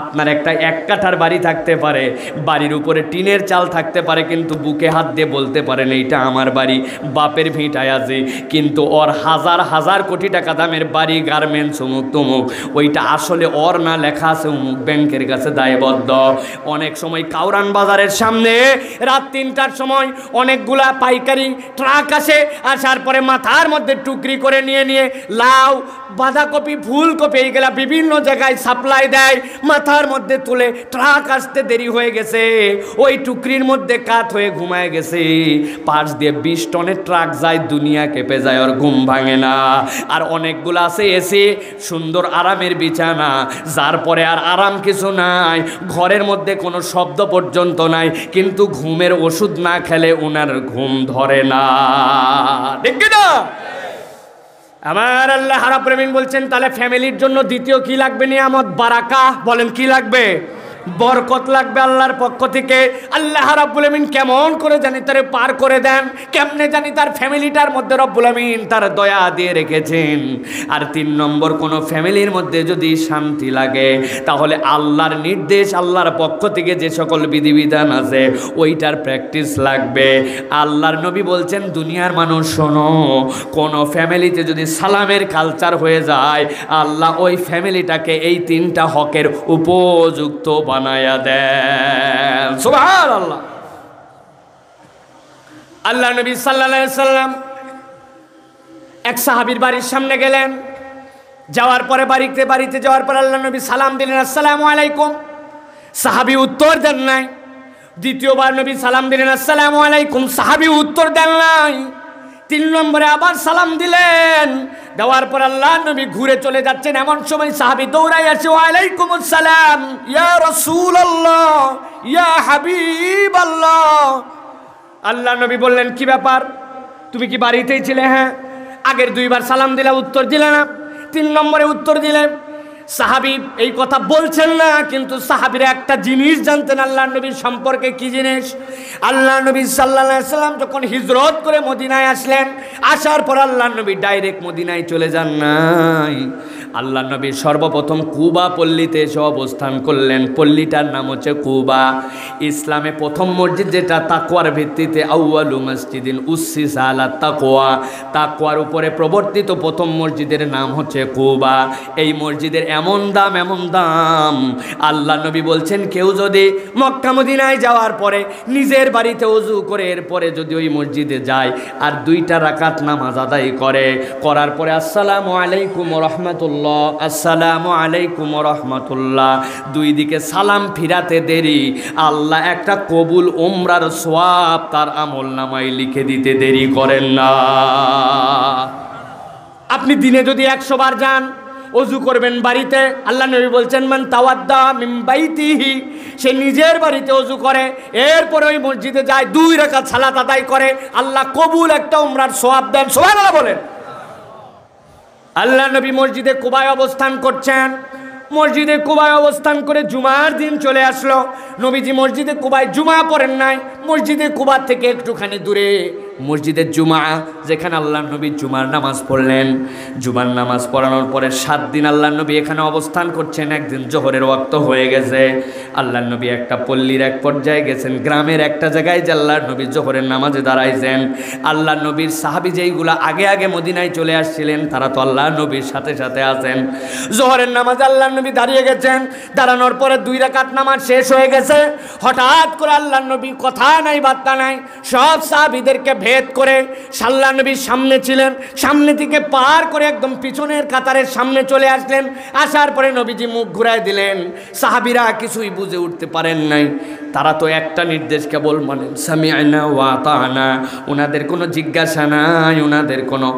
Speaker 1: আপনার একটা এক কাঠার বাড়ি থাকতে পারে বাড়ির উপরে টিনের চাল থাকতে পারে কিন্তু বুকে হাত দিয়ে বলতে পারেন এইটা আমার বাড়ি বাপের ভিটায় আছে কিন্তু ওর হাজার হাজার কোটি টাকা দামের বাড়ি গার্মেন্টস অমুক তমুক ওইটা আসলে ওর না লেখা আছে অমুক ব্যাংকের কাছে দায়বদ্ধ অনেক সময় কাউরান বাজারের সামনে রাত তিনটার সময় অনেকগুলা পাইকারি ট্রাক আসে আসার পরে মাথার মধ্যে টুকরি করে নিয়ে নিয়ে লাউ বাঁধাকপি ফুলকপি এইগুলা বিভিন্ন জায়গায় সাপ্লাই দেয় মাথার মধ্যে তুলে ট্রাক আসতে দেরি হয়ে গেছে ওই টুকরির মধ্যে কাত হয়ে ঘুমায় গেছে পাশ দিয়ে বিশ টনের ট্রাক যায় দুনিয়া কেঁপে যায় ওর ঘুম ভাঙে না আর অনেকগুলো আছে এসে সুন্দর আরামের বিছানা যার পরে আর আরাম কিছু নাই ঘরের মধ্যে কোনো শব্দ পর্যন্ত নাই কিন্তু ঘুমের ওষুধ না খেলে ওনার ঘুম ধরে না দেখবে না আমার আল্লাহ হারা বলছেন তাহলে ফ্যামিলির জন্য দ্বিতীয় কি লাগবে নিয়ামত বারাকা বলেন কি লাগবে বরকত লাগবে আল্লাহর পক্ষ থেকে আল্লাহ রাব্বুল আমিন কেমন করে জানি তারে পার করে দেন কেমনে জানি তার ফ্যামিলিটার মধ্যে রব্বুল আমিন তার দয়া দিয়ে রেখেছেন আর তিন নম্বর কোনো ফ্যামিলির মধ্যে যদি শান্তি লাগে তাহলে আল্লাহর নির্দেশ আল্লাহর পক্ষ থেকে যে সকল বিধিবিধান আছে ওইটার প্র্যাকটিস লাগবে আল্লাহর নবী বলছেন দুনিয়ার মানুষ শোনো কোনো ফ্যামিলিতে যদি সালামের কালচার হয়ে যায় আল্লাহ ওই ফ্যামিলিটাকে এই তিনটা হকের উপযুক্ত বা বানায়া দেন সুভার আল্লাহ আল্লাহ নবী সাল্লাম এক সাহাবির বাড়ির সামনে গেলেন যাওয়ার পরে বাড়িতে বাড়িতে যাওয়ার পরে আল্লাহ নবী সালাম দিলেন আসসালামু আলাইকুম সাহাবি উত্তর দেন নাই দ্বিতীয়বার নবী সালাম দিলেন আসসালামু আলাইকুম সাহাবি উত্তর দেন নাই তিন নম্বরে আবার সালাম দিলেন দেওয়ার পর আল্লাহ নবী ঘুরে চলে যাচ্ছেন এমন সময় সাহাবি দৌড়াই আছে ওয়ালাইকুম আসসালাম ইয়া রসুল আল্লাহ ইয়া হাবিব আল্লাহ আল্লাহ নবী বললেন কি ব্যাপার তুমি কি বাড়িতেই ছিলে হ্যাঁ আগের দুইবার সালাম দিলে উত্তর দিলে না তিন নম্বরে উত্তর দিলেন সাহাবি এই কথা বলছেন না কিন্তু সাহাবির একটা জিনিস জানতেন আল্লাহ নবীর সম্পর্কে কি জিনিস আল্লাহ নবী সাল্লাহাম যখন হিজরত করে মদিনায় আসলেন আসার পর আল্লাহ নবী ডাইরেক্ট মদিনায় চলে যান নাই আল্লাহ নবী সর্বপ্রথম কুবা পল্লীতে এসে অবস্থান করলেন পল্লীটার নাম হচ্ছে কুবা ইসলামে প্রথম মসজিদ যেটা তাকুয়ার ভিত্তিতে আউ্বালু মসজিদিন উসিস আলা তাকুয়া তাকোয়ার উপরে প্রবর্তিত প্রথম মসজিদের নাম হচ্ছে কুবা এই মসজিদের এমন দাম এমন দাম আল্লাহ নবী বলছেন কেউ যদি মক্কামদিনায় যাওয়ার পরে নিজের বাড়িতে উজু করে এরপরে যদি ওই মসজিদে যায় আর দুইটা রাকাত নামাজ আদায় করে করার পরে আসসালামু আলাইকুম রহমতুল্লা রহমতুল্লাহ আসসালামু আলাইকুম রহমতুল্লাহ দুই দিকে সালাম ফিরাতে দেরি আল্লাহ একটা কবুল ওমরার সোয়াব তার আমল নামায় লিখে দিতে দেরি করেন না আপনি দিনে যদি একশো বার যান অজু করবেন বাড়িতে আল্লাহ নবী বলছেন মান তাওয়াদ্দা মিম্বাইতিহি সে নিজের বাড়িতে অজু করে এরপরে ওই মসজিদে যায় দুই রেখা সালাত আদায় করে আল্লাহ কবুল একটা উমরার সোয়াব দেন সোহান বলেন আল্লাহ নবী মসজিদে কোবায় অবস্থান করছেন মসজিদে কুবায় অবস্থান করে জুমার দিন চলে আসলো নবীজি মসজিদে কুবায় জুমা পড়েন নাই মসজিদে কুবার থেকে একটুখানি দূরে মসজিদের জুমা যেখানে আল্লাহ নবী জুমার নামাজ পড়লেন জুমার নামাজ পড়ানোর পরে সাত দিন আল্লাহ নবী এখানে অবস্থান করছেন একদিন জোহরের রক্ত হয়ে গেছে আল্লাহ নবী একটা পল্লীর এক পর্যায়ে গেছেন গ্রামের একটা জায়গায় যে আল্লাহ নবী জোহরের নামাজে দাঁড়াইছেন আল্লাহ নবীর সাহাবি যেইগুলো আগে আগে মদিনায় চলে আসছিলেন তারা তো আল্লাহ নবীর সাথে সাথে আছেন জোহরের নামাজে আল্লাহ নবী দাঁড়িয়ে গেছেন দাঁড়ানোর পরে দুই রাকাত নামাজ শেষ হয়ে গেছে হঠাৎ করে আল্লাহ নবী কথা নাই বার্তা নাই সব সাহাবিদেরকে ভেদ করে সাল্লা নবীর সামনে ছিলেন সামনে থেকে পার করে একদম পিছনের কাতারের সামনে চলে আসলেন আসার পরে নবীজি মুখ ঘুরায় দিলেন সাহাবিরা কিছুই বুঝে উঠতে পারেন নাই তারা তো একটা নির্দেশ কেবল মানেন সামি আয়না ওয়াতা আনা ওনাদের কোনো জিজ্ঞাসা নাই ওনাদের কোনো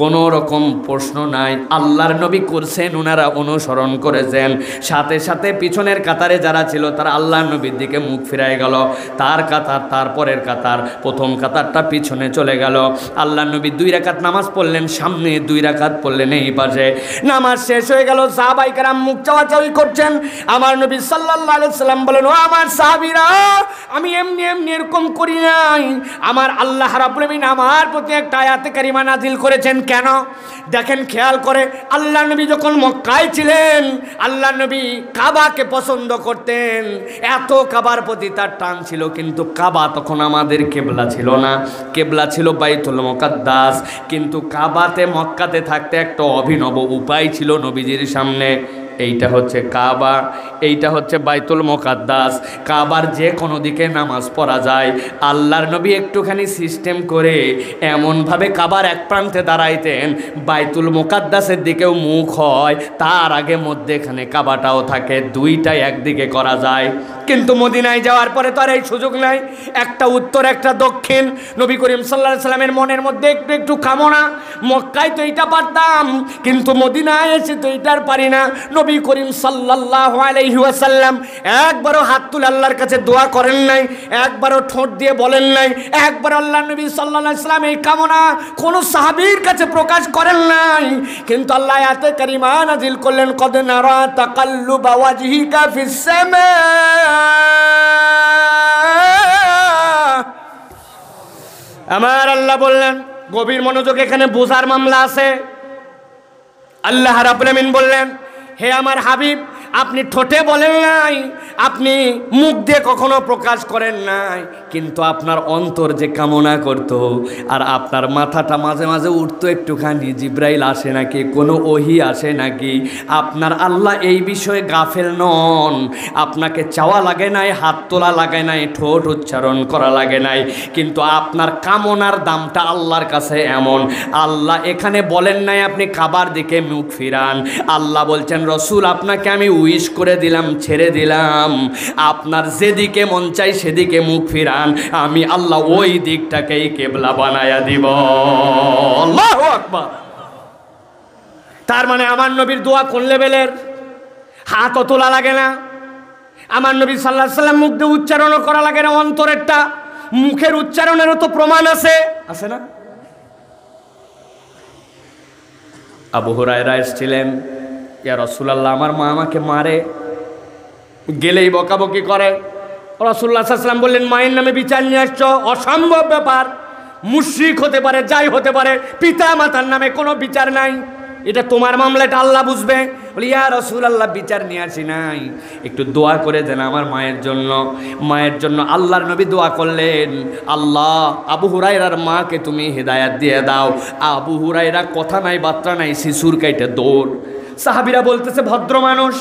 Speaker 1: কোনো রকম প্রশ্ন নাই আল্লাহর নবী করছেন ওনারা অনুসরণ করেছেন সাথে সাথে পিছনের কাতারে যারা ছিল তারা আল্লাহর নবীর দিকে মুখ ফিরাই গেল তার কাতার তারপরের কাতার প্রথম কাতারটা পিছনে চলে গেল আল্লাহর নবী দুই রাকাত নামাজ পড়লেন সামনে দুই রাকাত পড়লেন এই পাশে নামাজ শেষ হয়ে গেল সাহাবাইকার মুখ চাওয়াচাওয়ি করছেন আমার নবী সাল্লাহ সাল্লাম বলেন ও আমার সাহাবিরা আমি এমনি এমনি এরকম করি নাই আমার আল্লাহ রাবুল আমার প্রতি একটা আয়াতকারী মানাজিল করেছেন কেন দেখেন খেয়াল করে আল্লাহ নবী যখন মক্কায় ছিলেন আল্লাহ নবী কাবাকে পছন্দ করতেন এত কাবার প্রতি তার টান ছিল কিন্তু কাবা তখন আমাদের কেবলা ছিল না কেবলা ছিল বাইতুল মকাদ্দাস কিন্তু কাবাতে মক্কাতে থাকতে একটা অভিনব উপায় ছিল নবীজির সামনে এইটা হচ্ছে কাবা এইটা হচ্ছে বাইতুল মোকাদ্দাস কাবার যে কোনো দিকে নামাজ পড়া যায় আল্লাহর নবী একটুখানি সিস্টেম করে এমনভাবে কাবার এক প্রান্তে দাঁড়াইতেন বাইতুল মোকাদ্দাসের দিকেও মুখ হয় তার আগে মধ্যে এখানে কাবাটাও থাকে দুইটাই একদিকে করা যায় কিন্তু মদিনায় যাওয়ার পরে তো আর এই সুযোগ নাই একটা উত্তর একটা দক্ষিণ নবী করিম সাল্লাহ সাল্লামের মনের মধ্যে একটু একটু কামনা মক্কায় তো এইটা পারতাম কিন্তু মদিনায় এসে তো এইটার পারি না নবী করিম সাল্লাহ আলহিউসাল্লাম একবারও হাত তুলে আল্লাহর কাছে দোয়া করেন নাই একবারও ঠোঁট দিয়ে বলেন নাই একবার আল্লাহ নবী সাল্লাহ সাল্লাম এই কামনা কোনো সাহাবির কাছে প্রকাশ করেন নাই কিন্তু আল্লাহ এত কারিমা নাজিল করলেন কদিন আর তাকাল্লু বাওয়াজিহিকা ফিসসামা আমার আল্লাহ বললেন গভীর মনোযোগ এখানে বোঝার মামলা আছে আল্লাহ রাবুল আমিন বললেন হে আমার হাবিব আপনি ঠোঁটে বলেন নাই আপনি মুখ দিয়ে কখনো প্রকাশ করেন নাই কিন্তু আপনার অন্তর যে কামনা করত আর আপনার মাথাটা মাঝে মাঝে উঠতো একটুখানি জিব্রাইল আসে নাকি কোনো ওহি আসে নাকি আপনার আল্লাহ এই বিষয়ে গাফেল নন আপনাকে চাওয়া লাগে নাই হাত তোলা লাগে নাই ঠোঁট উচ্চারণ করা লাগে নাই কিন্তু আপনার কামনার দামটা আল্লাহর কাছে এমন আল্লাহ এখানে বলেন নাই আপনি খাবার দিকে মুখ ফিরান আল্লাহ বলছেন রসুল আপনাকে আমি উইশ করে দিলাম ছেড়ে দিলাম আপনার যেদিকে মন চাই সেদিকে মুখ ফিরান আমি আল্লাহ ওই দিকটাকেই কেবলা বানায়া দিব আল্লাহ আকবার তার মানে আমার নবীর দোয়া কোন লেভেলের হাতও তোলা লাগে না আমার নবী সাল্লাহ সাল্লাম মুখ দিয়ে উচ্চারণও করা লাগে না অন্তরেরটা মুখের উচ্চারণেরও তো প্রমাণ আছে আছে না আবু রায় এসছিলেন ইয়া রসুল্লাহ আমার মা আমাকে মারে গেলেই বকাবকি করে রসুল্লাহ আসলাম বললেন মায়ের নামে বিচার নিয়ে আসছো অসম্ভব ব্যাপার মুশ্রিক হতে পারে যাই হতে পারে পিতা মাতার নামে কোনো বিচার নাই এটা তোমার মামলাটা আল্লাহ বুঝবে বলি ইয়া রসুল আল্লাহ বিচার নিয়ে আসি নাই একটু দোয়া করে দেন আমার মায়ের জন্য মায়ের জন্য আল্লাহর নবী দোয়া করলেন আল্লাহ আবু হুরাইরার মাকে তুমি হেদায়াত দিয়ে দাও আবু হুরাইরা কথা নাই বার্তা নাই শিশুর কাইটা দৌড় সাহাবিরা বলতেছে ভদ্র মানুষ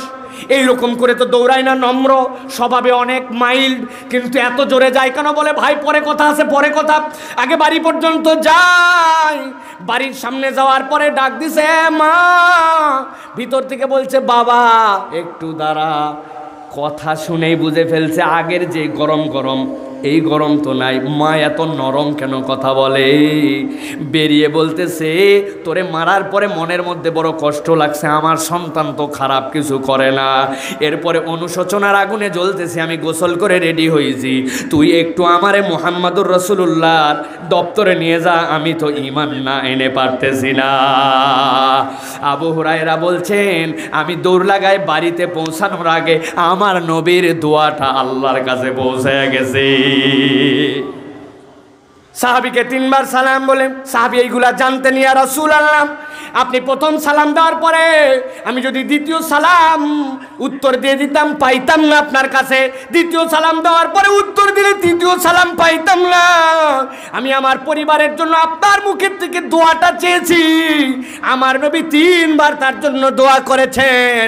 Speaker 1: এই রকম করে তো দৌড়ায় না নম্র স্বভাবে অনেক মাইল্ড কিন্তু এত জোরে যায় কেন বলে ভাই পরে কথা আছে পরে কথা আগে বাড়ি পর্যন্ত যাই বাড়ির সামনে যাওয়ার পরে ডাক দিছে মা ভিতর থেকে বলছে বাবা একটু দাঁড়া কথা শুনেই বুঝে ফেলছে আগের যে গরম গরম এই গরম তো নাই মা এত নরম কেন কথা বলে বেরিয়ে বলতেছে তোরে মারার পরে মনের মধ্যে বড় কষ্ট লাগছে আমার সন্তান তো খারাপ কিছু করে না এরপরে অনুশোচনার আগুনে জ্বলতেছে আমি গোসল করে রেডি হয়েছি তুই একটু আমারে মোহাম্মদুর রসুল্লাহর দপ্তরে নিয়ে যা আমি তো ইমান না এনে পারতেছি না আবু হুরায়রা বলছেন আমি দৌড় লাগায় বাড়িতে পৌঁছানোর আগে আমার নবীর দোয়াটা আল্লাহর কাছে পৌঁছে গেছে সাহাবিকে তিনবার সালাম বলেন সাহাবি এইগুলা জানতেন ইয়া রাসূল আল্লাহ আপনি প্রথম সালাম দেওয়ার পরে আমি যদি দ্বিতীয় সালাম উত্তর দিয়ে দিতাম পাইতাম না আপনার কাছে দ্বিতীয় সালাম দেওয়ার পরে উত্তর দিলে তৃতীয় সালাম পাইতাম না আমি আমার পরিবারের জন্য আপনার মুখের থেকে দোয়াটা চেয়েছি আমার নবী তিনবার তার জন্য দোয়া করেছেন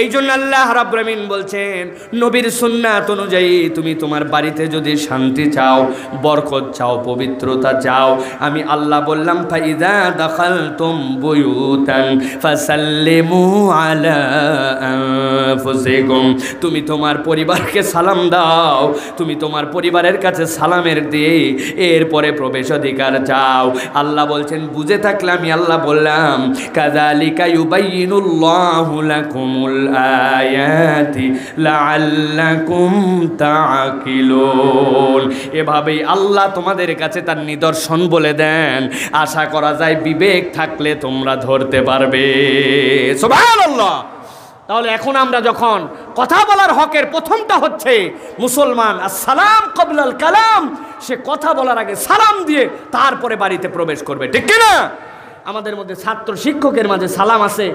Speaker 1: এই জন্য আল্লাহ রাব্রামিন বলছেন নবীর সুন্নাত অনুযায়ী তুমি তোমার বাড়িতে যদি শান্তি চাও বরকত চাও পবিত্রতা চাও আমি আল্লাহ বললাম ফাইদা দখাল তুম বুয়ুতান ফাসাল্লিমু আলা আনফুসিকুম তুমি তোমার পরিবারকে সালাম দাও তুমি তোমার পরিবারের কাছে সালামের দিয়ে এরপরে প্রবেশ অধিকার চাও আল্লাহ বলছেন বুঝে থাকলে আমি আল্লাহ বললাম কাযালিকা ইউবাইনুল্লাহু লাকুমুল আয়াতি লাআল্লাকুম তাআকিলুন এভাবেই আল্লাহ তোমাদের কাছে তার নিদর্শন বলে দেন আশা করা যায় বিবেক থাকলে তোমার তোমরা ধরতে পারবে তাহলে এখন আমরা যখন কথা বলার হকের প্রথমটা হচ্ছে মুসলমান আর সালাম কবলাল কালাম সে কথা বলার আগে সালাম দিয়ে তারপরে বাড়িতে প্রবেশ করবে ঠিক কিনা আমাদের মধ্যে ছাত্র শিক্ষকের মাঝে সালাম আছে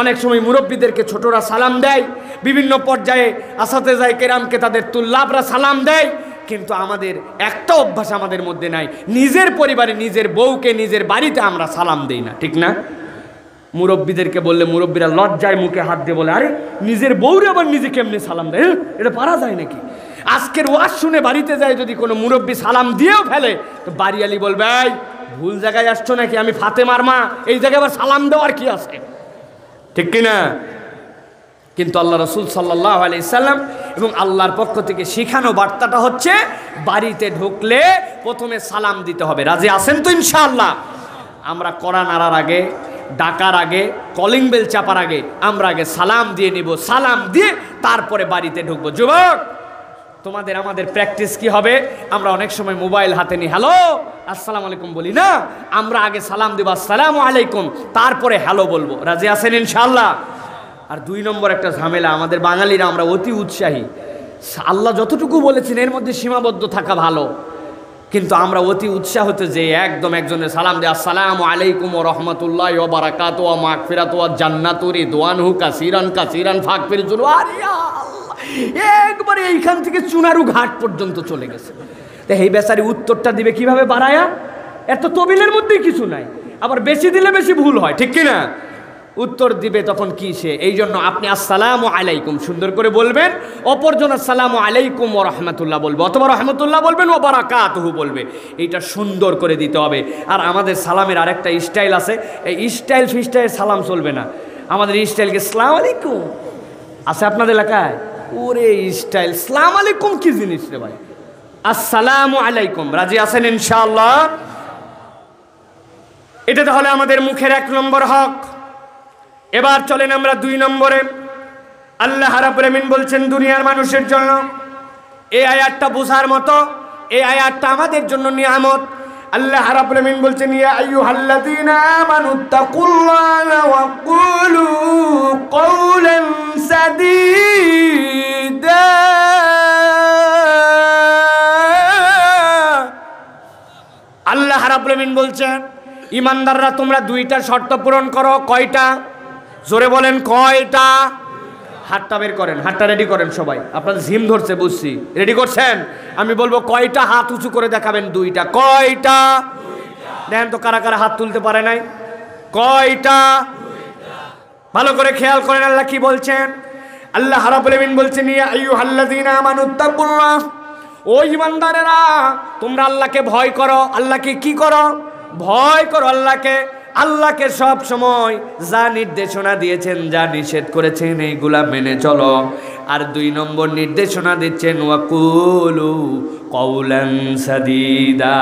Speaker 1: অনেক সময় মুরব্বীদেরকে ছোটরা সালাম দেয় বিভিন্ন পর্যায়ে আসাতে যায় কেরামকে তাদের তুল্লাবরা সালাম দেয় কিন্তু আমাদের একটা অভ্যাস আমাদের মধ্যে নাই নিজের পরিবারে নিজের বউকে নিজের বাড়িতে আমরা সালাম দেই না ঠিক না মুরব্বীদেরকে বললে মুরব্বীরা লজ্জায় মুখে হাত দিয়ে বলে আরে নিজের বউরে আবার নিজে কেমনে সালাম দেয় হ্যাঁ, এটা পারা যায় নাকি আজকের ওয়াজ শুনে বাড়িতে যায় যদি কোনো মুরব্বী সালাম দিয়েও ফেলে তো বাড়িয়ালি বলবে এই ভুল জায়গায় আসছো নাকি আমি ফাতে মা এই জায়গায় আবার সালাম দেওয়ার কি আছে ঠিক কিনা কিন্তু আল্লাহ রসুল সাল্লাহ আলাইসাল্লাম এবং আল্লাহর পক্ষ থেকে শেখানো বার্তাটা হচ্ছে বাড়িতে ঢুকলে প্রথমে সালাম দিতে হবে রাজি আসেন তো ইনশাআল্লাহ আমরা কড়া নাড়ার আগে ডাকার আগে কলিং বেল চাপার আগে আমরা আগে সালাম দিয়ে নিব সালাম দিয়ে তারপরে বাড়িতে ঢুকবো যুবক তোমাদের আমাদের প্র্যাকটিস কি হবে আমরা অনেক সময় মোবাইল হাতে নিই হ্যালো আসসালামু আলাইকুম বলি না আমরা আগে সালাম দেবো আসসালাম আলাইকুম তারপরে হ্যালো বলবো রাজি আসেন ইনশাল্লাহ আর দুই নম্বর একটা ঝামেলা আমাদের বাঙালিরা আমরা অতি উৎসাহী আল্লাহ যতটুকু বলেছেন এর মধ্যে সীমাবদ্ধ থাকা ভালো কিন্তু আমরা অতি উৎসাহতে যে একদম একজনের সালাম দে আসসালাম আলাইকুম ও রহমতুল্লাহ ও বারাকাত ও ফেরাত ওয়া জান্নাতুরি দোয়ান হু কাসিরান কাসিরান ফাঁক ফিরে চলো একবারে এইখান থেকে চুনারু ঘাট পর্যন্ত চলে গেছে তো এই বেচারি উত্তরটা দিবে কিভাবে বাড়ায়া এত তবিলের মধ্যেই কিছু নাই আবার বেশি দিলে বেশি ভুল হয় ঠিক কিনা উত্তর দিবে তখন কি সে এই জন্য আপনি আসসালামু আলাইকুম সুন্দর করে বলবেন অপরজন আসসালামু আলাইকুম ও রহমতুল্লাহ বলবে অথবা রহমতুল্লাহ বলবেন ও বারাকাতহু বলবে এইটা সুন্দর করে দিতে হবে আর আমাদের সালামের আরেকটা স্টাইল আছে এই স্টাইল ফিস্টাইল সালাম চলবে না আমাদের স্টাইলকে সালাম আলাইকুম আছে আপনাদের এলাকায় ওরে স্টাইল সালাম আলাইকুম কি জিনিস রে ভাই আসসালামু আলাইকুম রাজি আছেন ইনশাল্লাহ এটা তাহলে আমাদের মুখের এক নম্বর হক এবার চলেন আমরা দুই নম্বরে আল্লাহ রাবুলামিন বলছেন দুনিয়ার মানুষের জন্য এই আয়াতটা বোঝার মতো এই আয়াতটা আমাদের জন্য নিয়ামত আল্লাহ রাবুলামিন বলছেন ইয়া আইয়ু হাল্লাদিনা
Speaker 2: আল্লাহ রাবুলামিন বলছেন ইমানদাররা তোমরা
Speaker 1: দুইটা শর্ত পূরণ করো কয়টা জোরে বলেন কয়টা হাতটা বের করেন হাতটা রেডি করেন সবাই আপনার ঝিম ধরছে বুঝছি রেডি করছেন আমি বলবো কয়টা হাত উঁচু করে দেখাবেন দুইটা কয়টা দেখেন তো কারা কারা হাত তুলতে পারে নাই কয়টা ভালো করে খেয়াল করেন আল্লাহ কি বলছেন আল্লাহ হারাবুলেমিন বলছেন তোমরা আল্লাহকে ভয় করো আল্লাহকে কি করো ভয় করো আল্লাহকে আল্লাহকে সব সময় যা নির্দেশনা দিয়েছেন যা নিষেধ করেছেন এইগুলা মেনে চলো আর দুই নম্বর নির্দেশনা দিচ্ছেন ওয়াকুলু কৌলান সাদিদা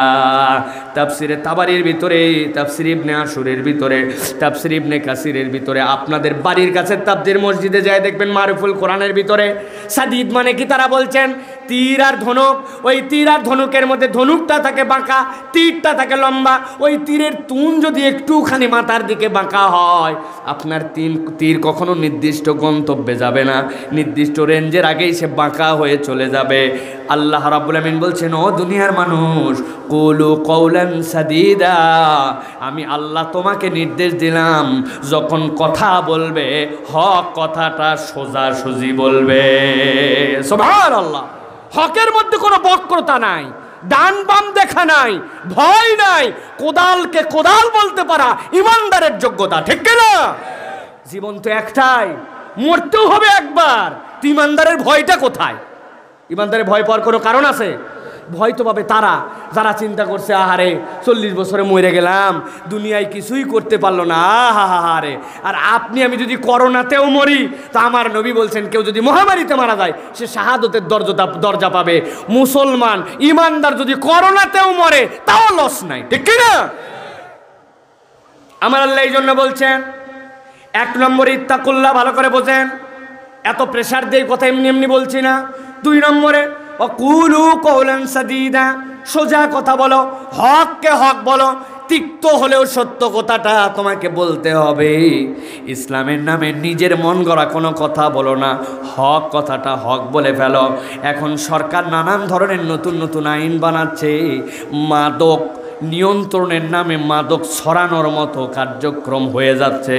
Speaker 1: তফসিরে তাবারির ভিতরে তাফসির ইবনে আসুরের ভিতরে তফসির ইবনে কাসিরের ভিতরে আপনাদের বাড়ির কাছে তাবদির মসজিদে যায় দেখবেন মারুফুল কোরআনের ভিতরে সাদিদ মানে কি তারা বলছেন তীর আর ধনুক ওই তীর আর ধনুকের মধ্যে ধনুকটা থাকে বাঁকা তীরটা থাকে লম্বা ওই তীরের তুন যদি একটুখানি মাথার দিকে বাঁকা হয় আপনার তিন তীর কখনো নির্দিষ্ট গন্তব্যে যাবে না নির্দিষ্ট রেঞ্জের আগেই সে বাঁকা হয়ে চলে যাবে আল্লাহ রাবুল আমিন বলছেন ও দুনিয়ার মানুষ কৌলু কৌলেন সাদিদা আমি আল্লাহ তোমাকে নির্দেশ দিলাম যখন কথা বলবে হক কথাটা সোজাসুজি বলবে সোভার আল্লাহ হকের মধ্যে কোনো বক্রতা নাই ডান বাম দেখা নাই ভয় নাই কোদালকে কোদাল বলতে পারা ইমানদারের যোগ্যতা ঠিক না জীবন তো একটাই মরতেও হবে একবার ইমানদারের ভয়টা কোথায় ইমানদারে ভয় পাওয়ার কোনো কারণ আছে ভয় তো পাবে তারা যারা চিন্তা করছে আহারে চল্লিশ বছরে মরে গেলাম দুনিয়ায় কিছুই করতে পারলো না আহা আরে আর আপনি আমি যদি করোনাতেও মরি তা আমার নবী বলছেন কেউ যদি মহামারীতে মারা যায় সে শাহাদতের দরজা দরজা পাবে মুসলমান ইমানদার যদি করোনাতেও মরে তাও লস নাই ঠিক কিনা আমার আল্লাহ এই জন্য বলছেন এক নম্বর ইত্তাকুল্লাহ ভালো করে বোঝেন এত প্রেশার দিয়ে কথা এমনি এমনি বলছি না দুই নম্বরে অকুলু কুলু কৌলান সাদিদা সোজা কথা বলো হককে হক বলো তিক্ত হলেও সত্য কথাটা তোমাকে বলতে হবে ইসলামের নামে নিজের মন গড়া কোনো কথা বলো না হক কথাটা হক বলে ফেলো এখন সরকার নানান ধরনের নতুন নতুন আইন বানাচ্ছে মাদক নিয়ন্ত্রণের নামে মাদক ছড়ানোর মতো কার্যক্রম হয়ে যাচ্ছে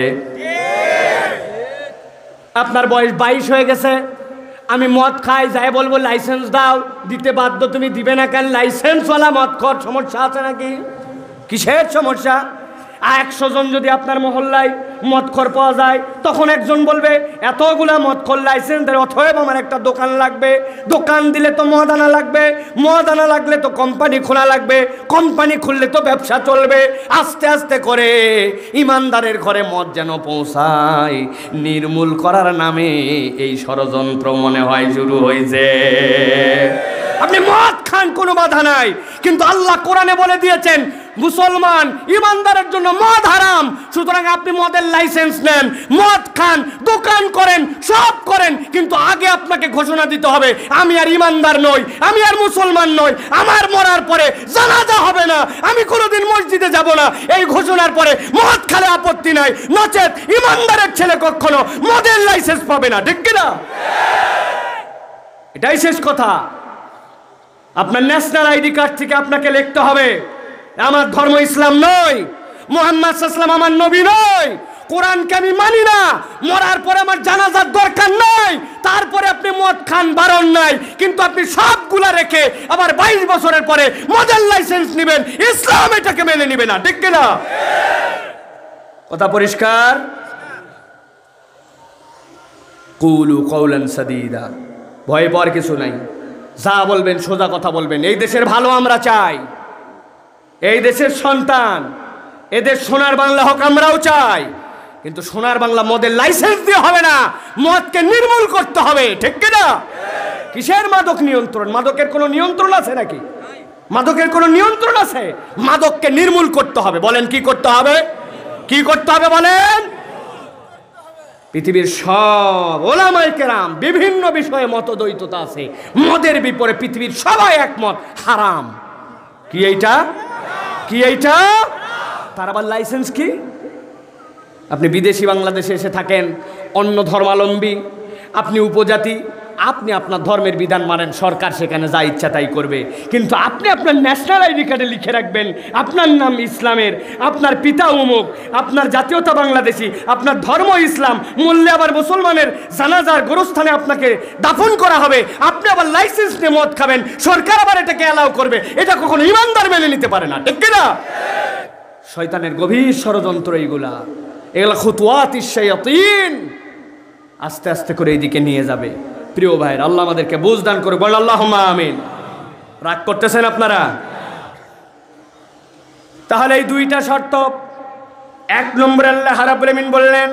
Speaker 1: আপনার বয়স বাইশ হয়ে গেছে আমি মদ খাই যাই বলবো লাইসেন্স দাও দিতে বাধ্য তুমি দিবে না কেন লাইসেন্সওয়ালা মদ খর সমস্যা আছে নাকি কিসের সমস্যা একশো জন যদি আপনার মহল্লায় মদখর পাওয়া যায় তখন একজন বলবে এতগুলা মদখর লাইসেন্স অথব আমার একটা দোকান লাগবে দোকান দিলে তো মদ আনা লাগবে মদ আনা লাগলে তো কোম্পানি খোলা লাগবে কোম্পানি খুললে তো ব্যবসা চলবে আস্তে আস্তে করে ইমানদারের ঘরে মদ যেন পৌঁছায় নির্মূল করার নামে এই ষড়যন্ত্র মনে হয় শুরু হয়েছে আপনি মদ খান কোনো বাধা নাই কিন্তু আল্লাহ কোরআনে বলে দিয়েছেন মুসলমান ইমানদারের জন্য মদ হারাম সুতরাং আপনি মদের লাইসেন্স নেন মদ খান দোকান করেন সব করেন কিন্তু আগে আপনাকে ঘোষণা দিতে হবে আমি আর ইমানদার নই আমি আর মুসলমান নই আমার মরার পরে জানাজা হবে না আমি কোনোদিন মসজিদে যাব না এই ঘোষণার পরে মদ খালে আপত্তি নাই নচেত ইমানদারের ছেলে কখনো মদের লাইসেন্স পাবে না ঠিক কিনা এটাই শেষ কথা আপনার ন্যাশনাল আইডি কার্ড থেকে আপনাকে লিখতে হবে আমার ধর্ম ইসলাম নয় মোহাম্মদ সাল্লাম আমার নবী নয় কোরআনকে আমি মানি না মরার পরে আমার জানাজার দরকার নাই তারপরে আপনি মদ খান বারণ নাই কিন্তু আপনি সবগুলা রেখে আবার বাইশ বছরের পরে মদের লাইসেন্স নেবেন ইসলাম এটাকে মেনে নেবে না ঠিক না কথা পরিষ্কার কৌলু কৌলান সাদিদা ভয় পাওয়ার কিছু নাই যা বলবেন সোজা কথা বলবেন এই দেশের ভালো আমরা চাই এই দেশের সন্তান এদের সোনার বাংলা হোক আমরাও চাই কিন্তু সোনার বাংলা মদের লাইসেন্স দিয়ে হবে না মদকে নির্মূল করতে হবে ঠিক কিনা কিসের মাদক নিয়ন্ত্রণ মাদকের কোনো নিয়ন্ত্রণ আছে নাকি মাদকের কোনো নিয়ন্ত্রণ আছে মাদককে নির্মূল করতে হবে বলেন কি করতে হবে কি করতে হবে বলেন পৃথিবীর সব ওলামাই কেরাম বিভিন্ন বিষয়ে মতদ্বৈততা আছে মদের বিপরে পৃথিবীর সবাই একমত হারাম কি এইটা কি এইটা তার আবার লাইসেন্স কি আপনি বিদেশি বাংলাদেশে এসে থাকেন অন্য ধর্মালম্বী আপনি উপজাতি আপনি আপনার ধর্মের বিধান মানেন সরকার সেখানে যা ইচ্ছা তাই করবে কিন্তু আপনি আপনার ন্যাশনাল আইডি কার্ডে লিখে রাখবেন আপনার নাম ইসলামের আপনার পিতা উমুক আপনার জাতীয়তা বাংলাদেশি আপনার ধর্ম ইসলাম মূল্যে আবার মুসলমানের জানাজার গোরস্থানে আপনাকে দাফন করা হবে আপনি আবার লাইসেন্স নিয়ে মদ খাবেন সরকার আবার এটাকে অ্যালাউ করবে এটা কখনো ইমানদার মেনে নিতে পারে না ঠিক না শয়তানের গভীর ষড়যন্ত্র এইগুলা এগুলা খুতুয়াত আস্তে আস্তে করে এইদিকে নিয়ে যাবে প্রিয় ভাইয়ের আল্লাহ আমাদেরকে বুঝ দান করে বল আল্লাহ আমিন রাগ করতেছেন আপনারা তাহলে এই দুইটা শর্ত এক নম্বরে আল্লাহ হারাবুলেমিন বললেন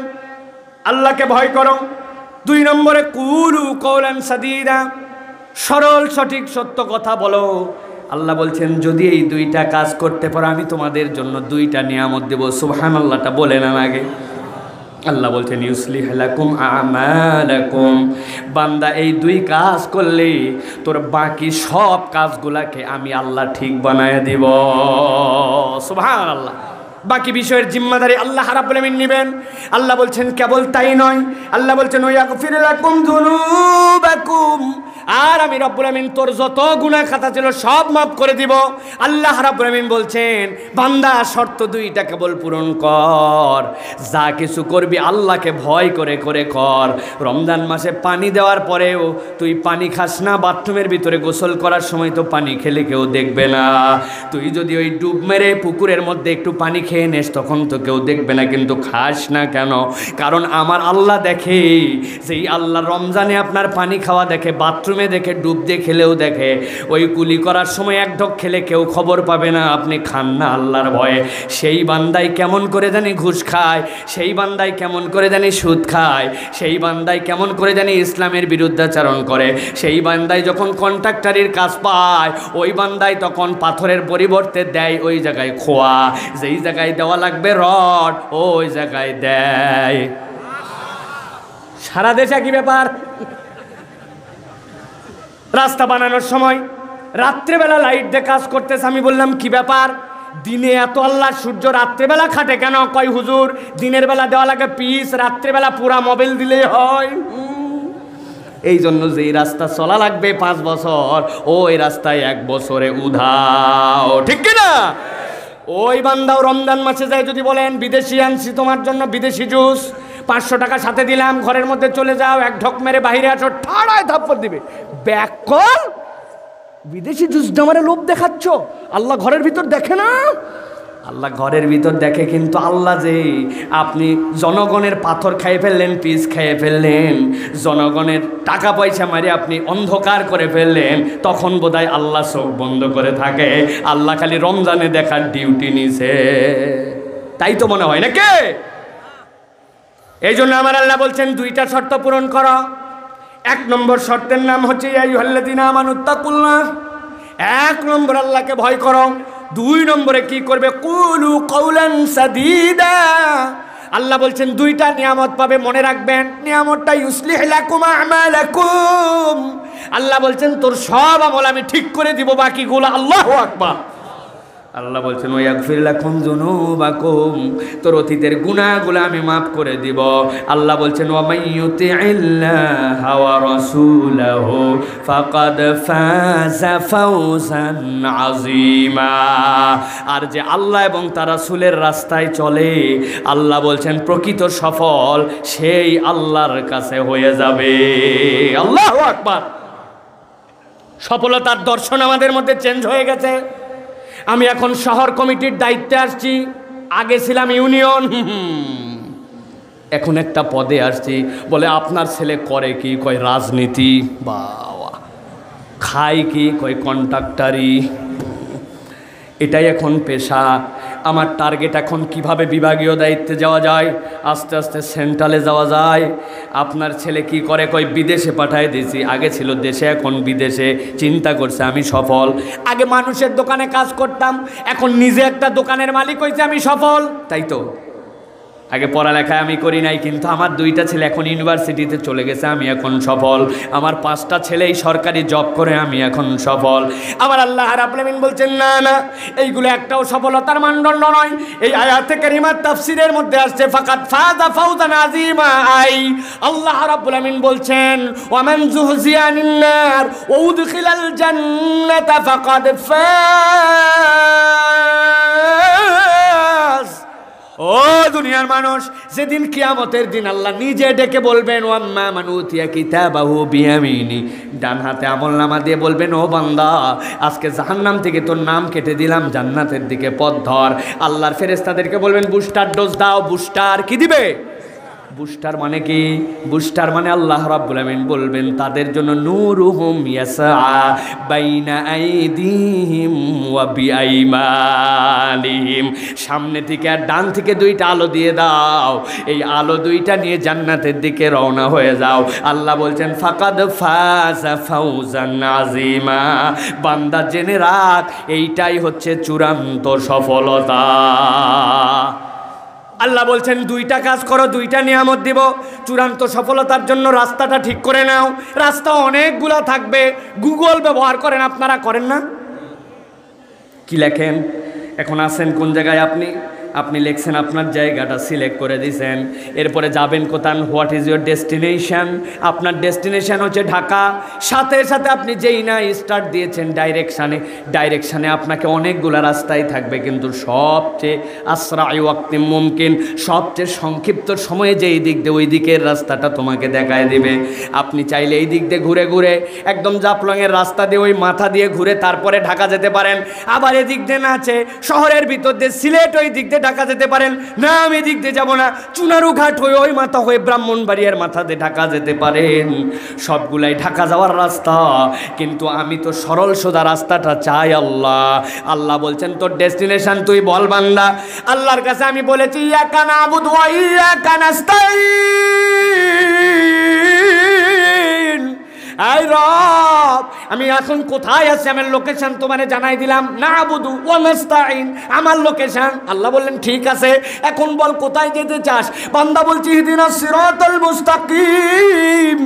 Speaker 1: আল্লাহকে ভয় করো দুই নম্বরে কুলু কৌলেন সাদিদা সরল সঠিক সত্য কথা বলো আল্লাহ বলছেন যদি এই দুইটা কাজ করতে পারো আমি তোমাদের জন্য দুইটা নিয়ামত দেবো সুহান আল্লাহটা বলে না আগে আল্লাহ বলছেন ইউসলি হেলাকুম আমালাকুম বান্দা এই দুই কাজ করলে তোর বাকি সব কাজগুলাকে আমি আল্লাহ ঠিক বানায় দিব সুভান আল্লাহ বাকি বিষয়ের জিম্মাদারি আল্লাহ রাব্বুল আমিন নেবেন আল্লাহ বলছেন কেবল তাই নয় আল্লাহ বলছেন ওয়া ইয়াগফির লাকুম যুনুবাকুম আর আমি রব্বুল আমিন তোর যত গুণা খাতা ছিল সব মাফ করে দিব আল্লাহ রাব্বুল আমিন বলছেন বান্দা শর্ত দুইটা কেবল পূরণ কর যা কিছু করবি আল্লাহকে ভয় করে করে কর রমজান মাসে পানি দেওয়ার পরেও তুই পানি খাস না বাথরুমের ভিতরে গোসল করার সময় তো পানি খেলে কেউ দেখবে না তুই যদি ওই ডুব মেরে পুকুরের মধ্যে একটু পানি খেয়ে নেস তখন তো কেউ দেখবে না কিন্তু খাস না কেন কারণ আমার আল্লাহ দেখে সেই আল্লাহ রমজানে আপনার পানি খাওয়া দেখে বাথরুম বাথরুমে দেখে ডুব দিয়ে খেলেও দেখে ওই কুলি করার সময় এক ঢক খেলে কেউ খবর পাবে না আপনি খান না আল্লাহর ভয়ে সেই বান্দাই কেমন করে জানি ঘুষ খায় সেই বান্দাই কেমন করে জানি সুদ খায় সেই বান্দাই কেমন করে জানি ইসলামের বিরুদ্ধাচারণ করে সেই বান্দাই যখন কন্ট্রাক্টারির কাজ পায় ওই বান্দাই তখন পাথরের পরিবর্তে দেয় ওই জায়গায় খোয়া যেই জায়গায় দেওয়া লাগবে রড ওই জায়গায় দেয় সারা দেশে কি ব্যাপার রাস্তা বানানোর সময় রাত্রেবেলা লাইট দিয়ে কাজ করতেছে আমি বললাম কি ব্যাপার দিনে এত আল্লাহ সূর্য রাত্রেবেলা খাটে কেন কয় হুজুর দিনের বেলা দেওয়া লাগে পিস রাত্রেবেলা পুরা মোবাইল দিলেই হয় এই জন্য যে রাস্তা চলা লাগবে পাঁচ বছর ওই রাস্তায় এক বছরে
Speaker 2: উধাও ঠিক
Speaker 1: কিনা ওই বান্দাও রমজান মাসে যায় যদি বলেন বিদেশি আনছি তোমার জন্য বিদেশি জুস পাঁচশো টাকা সাথে দিলাম ঘরের মধ্যে চলে যাও এক ঢক মেরে বাহিরে আসো ঠাড়ায় থাপ্পর দিবে ব্যাক বিদেশি জুস লোভ দেখাচ্ছ আল্লাহ ঘরের ভিতর দেখে না আল্লাহ ঘরের ভিতর দেখে কিন্তু আল্লাহ যে আপনি জনগণের পাথর খেয়ে ফেললেন পিস খেয়ে ফেললেন জনগণের টাকা পয়সা মারি আপনি অন্ধকার করে ফেললেন তখন বোধহয় আল্লাহ চোখ বন্ধ করে থাকে আল্লাহ খালি রমজানে দেখার ডিউটি নিছে তাই তো মনে হয় না কে এই জন্য আমার আল্লাহ বলছেন দুইটা শর্ত পূরণ করো এক নম্বর শর্তের নাম হচ্ছে এক নম্বর আল্লাহকে ভয় করো দুই নম্বরে কি করবে কুলু কৌলান আল্লাহ বলছেন দুইটা নিয়ামত পাবে মনে রাখবেন নিয়ামতটা ইউসলিহ আল্লাহ বলছেন তোর সব আমল আমি ঠিক করে দিব বাকিগুলো আল্লাহ আকবা আল্লাহ বলছেন ওই আকফিরলা খুমজুনু বা কুম তোর অতীতের গুণাগুলো আমি মাফ করে দিব আল্লাহ বলছেন ওমাইয়ুতি আল্লাহ রসুল রাসূলাহু ফাকাদ ফাজা ফাওজান আযীমা আর যে আল্লাহ এবং তার রাসূলের রাস্তায় চলে আল্লাহ বলছেন প্রকৃত সফল সেই আল্লাহর কাছে হয়ে যাবে আল্লাহু আকবার সফলতার দর্শন আমাদের মধ্যে চেঞ্জ হয়ে গেছে আমি এখন শহর কমিটির দায়িত্বে আসছি আগে ছিলাম ইউনিয়ন এখন একটা পদে আসছি বলে আপনার ছেলে করে কি কয় রাজনীতি বাবা খায় কি কয় কন্ট্রাক্টারি এটাই এখন পেশা আমার টার্গেট এখন কিভাবে বিভাগীয় দায়িত্বে যাওয়া যায় আস্তে আস্তে সেন্ট্রালে যাওয়া যায় আপনার ছেলে কি করে কই বিদেশে পাঠায় দিয়েছি আগে ছিল দেশে এখন বিদেশে চিন্তা করছে আমি সফল আগে মানুষের দোকানে কাজ করতাম এখন নিজে একটা দোকানের মালিক হয়েছে আমি সফল তাই তো আগে পড়ালেখা আমি করি নাই কিন্তু আমার দুইটা ছেলে এখন ইউনিভার্সিটিতে চলে গেছে আমি এখন সফল আমার পাঁচটা ছেলেই সরকারি জব করে আমি এখন সফল আমার আল্লাহ রাবলামিন বলছেন না না এইগুলো একটাও সফলতার মানদণ্ড নয় এই আয়াতে কারিমার তাফসিরের মধ্যে আসছে ফাকাত ফাজা ফাউজা নাজিমা আই আল্লাহ রাবলামিন বলছেন
Speaker 2: ওয়ামান জুহজিয়ানিন নার ও উদখিলাল জান্নাতা ফাকাদ ফা ও দুনিয়ার
Speaker 1: মানুষ যেদিন কিয়ামতের দিন আল্লাহ নিজে ডেকে বলবেন ওয়াম্মা মানুতিয়া কিতাবাহু বিয়ামিনি ডান হাতে আমল নামা দিয়ে বলবেন ও বান্দা আজকে জাহান্নাম থেকে তোর নাম কেটে দিলাম জান্নাতের দিকে পথ ধর আল্লাহর ফেরেস্তাদেরকে বলবেন বুস্টার ডোজ দাও বুস্টার কি দিবে বুস্টার মানে কি বুস্টার মানে আল্লাহ রাব্বুল আমিন বলবেন তাদের জন্য নূরুহুম ইয়াসা বাইনা আইদিহিম ওয়া বিআইমানিহিম সামনে থেকে আর ডান থেকে দুইটা আলো দিয়ে দাও এই আলো দুইটা নিয়ে জান্নাতের দিকে রওনা হয়ে যাও আল্লাহ বলছেন ফাকাদ ফাজা ফাউজান নাজিমা বান্দা জেনে রাখ এইটাই হচ্ছে চূড়ান্ত সফলতা আল্লাহ বলছেন দুইটা কাজ করো দুইটা নিয়ামত দিব চূড়ান্ত সফলতার জন্য রাস্তাটা ঠিক করে নাও রাস্তা অনেকগুলা থাকবে গুগল ব্যবহার করেন আপনারা করেন না কি লেখেন এখন আসেন কোন জায়গায় আপনি আপনি লিখছেন আপনার জায়গাটা সিলেক্ট করে দিয়েছেন এরপরে যাবেন কোথান হোয়াট ইজ ইউর ডেস্টিনেশন আপনার ডেস্টিনেশন হচ্ছে ঢাকা সাথে সাথে আপনি যেই না স্টার্ট দিয়েছেন ডাইরেকশানে ডাইরেকশানে আপনাকে অনেকগুলো রাস্তায় থাকবে কিন্তু সবচেয়ে আশ্রয় ওয়াক্তি মুমকিন সবচেয়ে সংক্ষিপ্ত সময়ে যে এই দিক দিয়ে ওই দিকের রাস্তাটা তোমাকে দেখায় দেবে আপনি চাইলে এই দিক দিয়ে ঘুরে ঘুরে একদম জাপলংয়ের রাস্তা দিয়ে ওই মাথা দিয়ে ঘুরে তারপরে ঢাকা যেতে পারেন আবার এদিক দিয়ে না আছে শহরের ভিতর দিয়ে সিলেট ওই দিক দিয়ে ঢাকা যেতে পারেন না আমি এদিক দিয়ে যাবো না চুনারু ঘাট হয়ে ওই মাথা হয়ে ব্রাহ্মণবাড়িয়ার মাথাতে ঢাকা যেতে পারেন সবগুলাই ঢাকা যাওয়ার রাস্তা কিন্তু আমি তো সরল সোজা রাস্তাটা চাই আল্লাহ আল্লাহ বলছেন তোর ডেস্টিনেশন তুই বল বান্দা আল্লাহর কাছে আমি বলেছি ইয়া কানা আবুদ ইয়া কানাস্তাই আই রব আমি এখন কোথায় আছি আমার লোকেশান তোমারে জানাই দিলাম না বুধু ওনাস্তাইন আমার লোকেশন আল্লাহ বললেন ঠিক আছে এখন বল কোথায় যেতে চাস বান্দা বলছি হিদিনা সিরাতাল মুস্তাকিম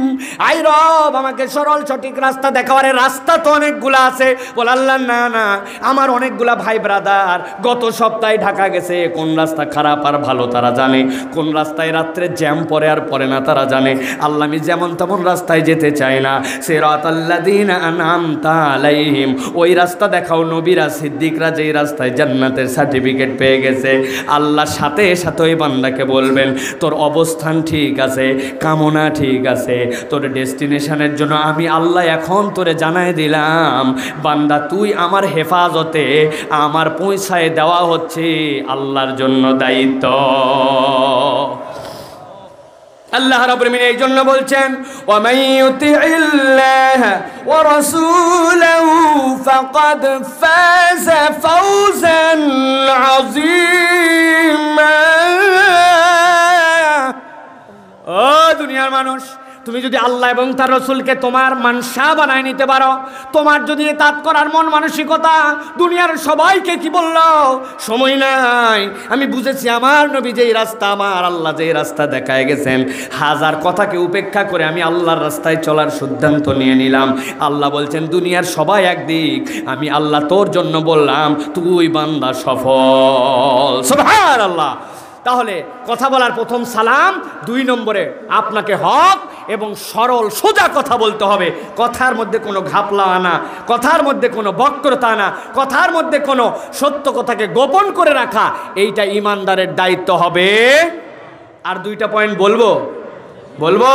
Speaker 1: আই রব আমাকে সরল সঠিক রাস্তা দেখাওয়ার রাস্তা তো অনেকগুলা আছে বল আল্লাহ না না আমার অনেকগুলা ভাই ব্রাদার গত সপ্তাহে ঢাকা গেছে কোন রাস্তা খারাপ আর ভালো তারা জানে কোন রাস্তায় রাত্রে জ্যাম পরে আর পরে না তারা জানে আল্লাহ আমি যেমন তেমন রাস্তায় যেতে চাই না সিরাতাল্লাযীনা আনআমতা আলাইহিম ওই রাস্তা দেখাও নবীরা সিদ্দিকরা যেই রাস্তায় জান্নাতের সার্টিফিকেট পেয়ে গেছে আল্লাহ সাথে সাথে ওই বান্দাকে বলবেন তোর অবস্থান ঠিক আছে কামনা ঠিক আছে তোর ডেস্টিনেশনের জন্য আমি আল্লাহ এখন তোরে জানাই দিলাম বান্দা তুই আমার হেফাজতে আমার পয়সায় দেওয়া হচ্ছে আল্লাহর জন্য দায়িত্ব আল্লাহ রাব্বুল এই জন্য বলছেন ওয়া মান
Speaker 2: ইউতিল্লাহ ওয়া রাসূলাহু ফাকাদ ফাজা ফাওজান আযীমা
Speaker 1: ও দুনিয়ার মানুষ তুমি যদি আল্লাহ এবং তার রসুলকে তোমার মানসা বানায় নিতে পারো তোমার যদি তাত করার মন মানসিকতা দুনিয়ার সবাইকে কি বলল সময় নাই আমি বুঝেছি আমার নবী যেই রাস্তা আমার আল্লাহ যেই রাস্তা দেখায় গেছেন হাজার কথাকে উপেক্ষা করে আমি আল্লাহর রাস্তায় চলার সিদ্ধান্ত নিয়ে নিলাম আল্লাহ বলছেন দুনিয়ার সবাই একদিক আমি আল্লাহ তোর জন্য বললাম তুই বান্দা সফল সবার আল্লাহ তাহলে কথা বলার প্রথম সালাম দুই নম্বরে আপনাকে হক এবং সরল সোজা কথা বলতে হবে কথার মধ্যে কোনো ঘাপলা আনা কথার মধ্যে কোনো বক্রতা আনা কথার মধ্যে কোনো সত্য কথাকে গোপন করে রাখা এইটা ইমানদারের দায়িত্ব হবে আর দুইটা পয়েন্ট বলবো বলবো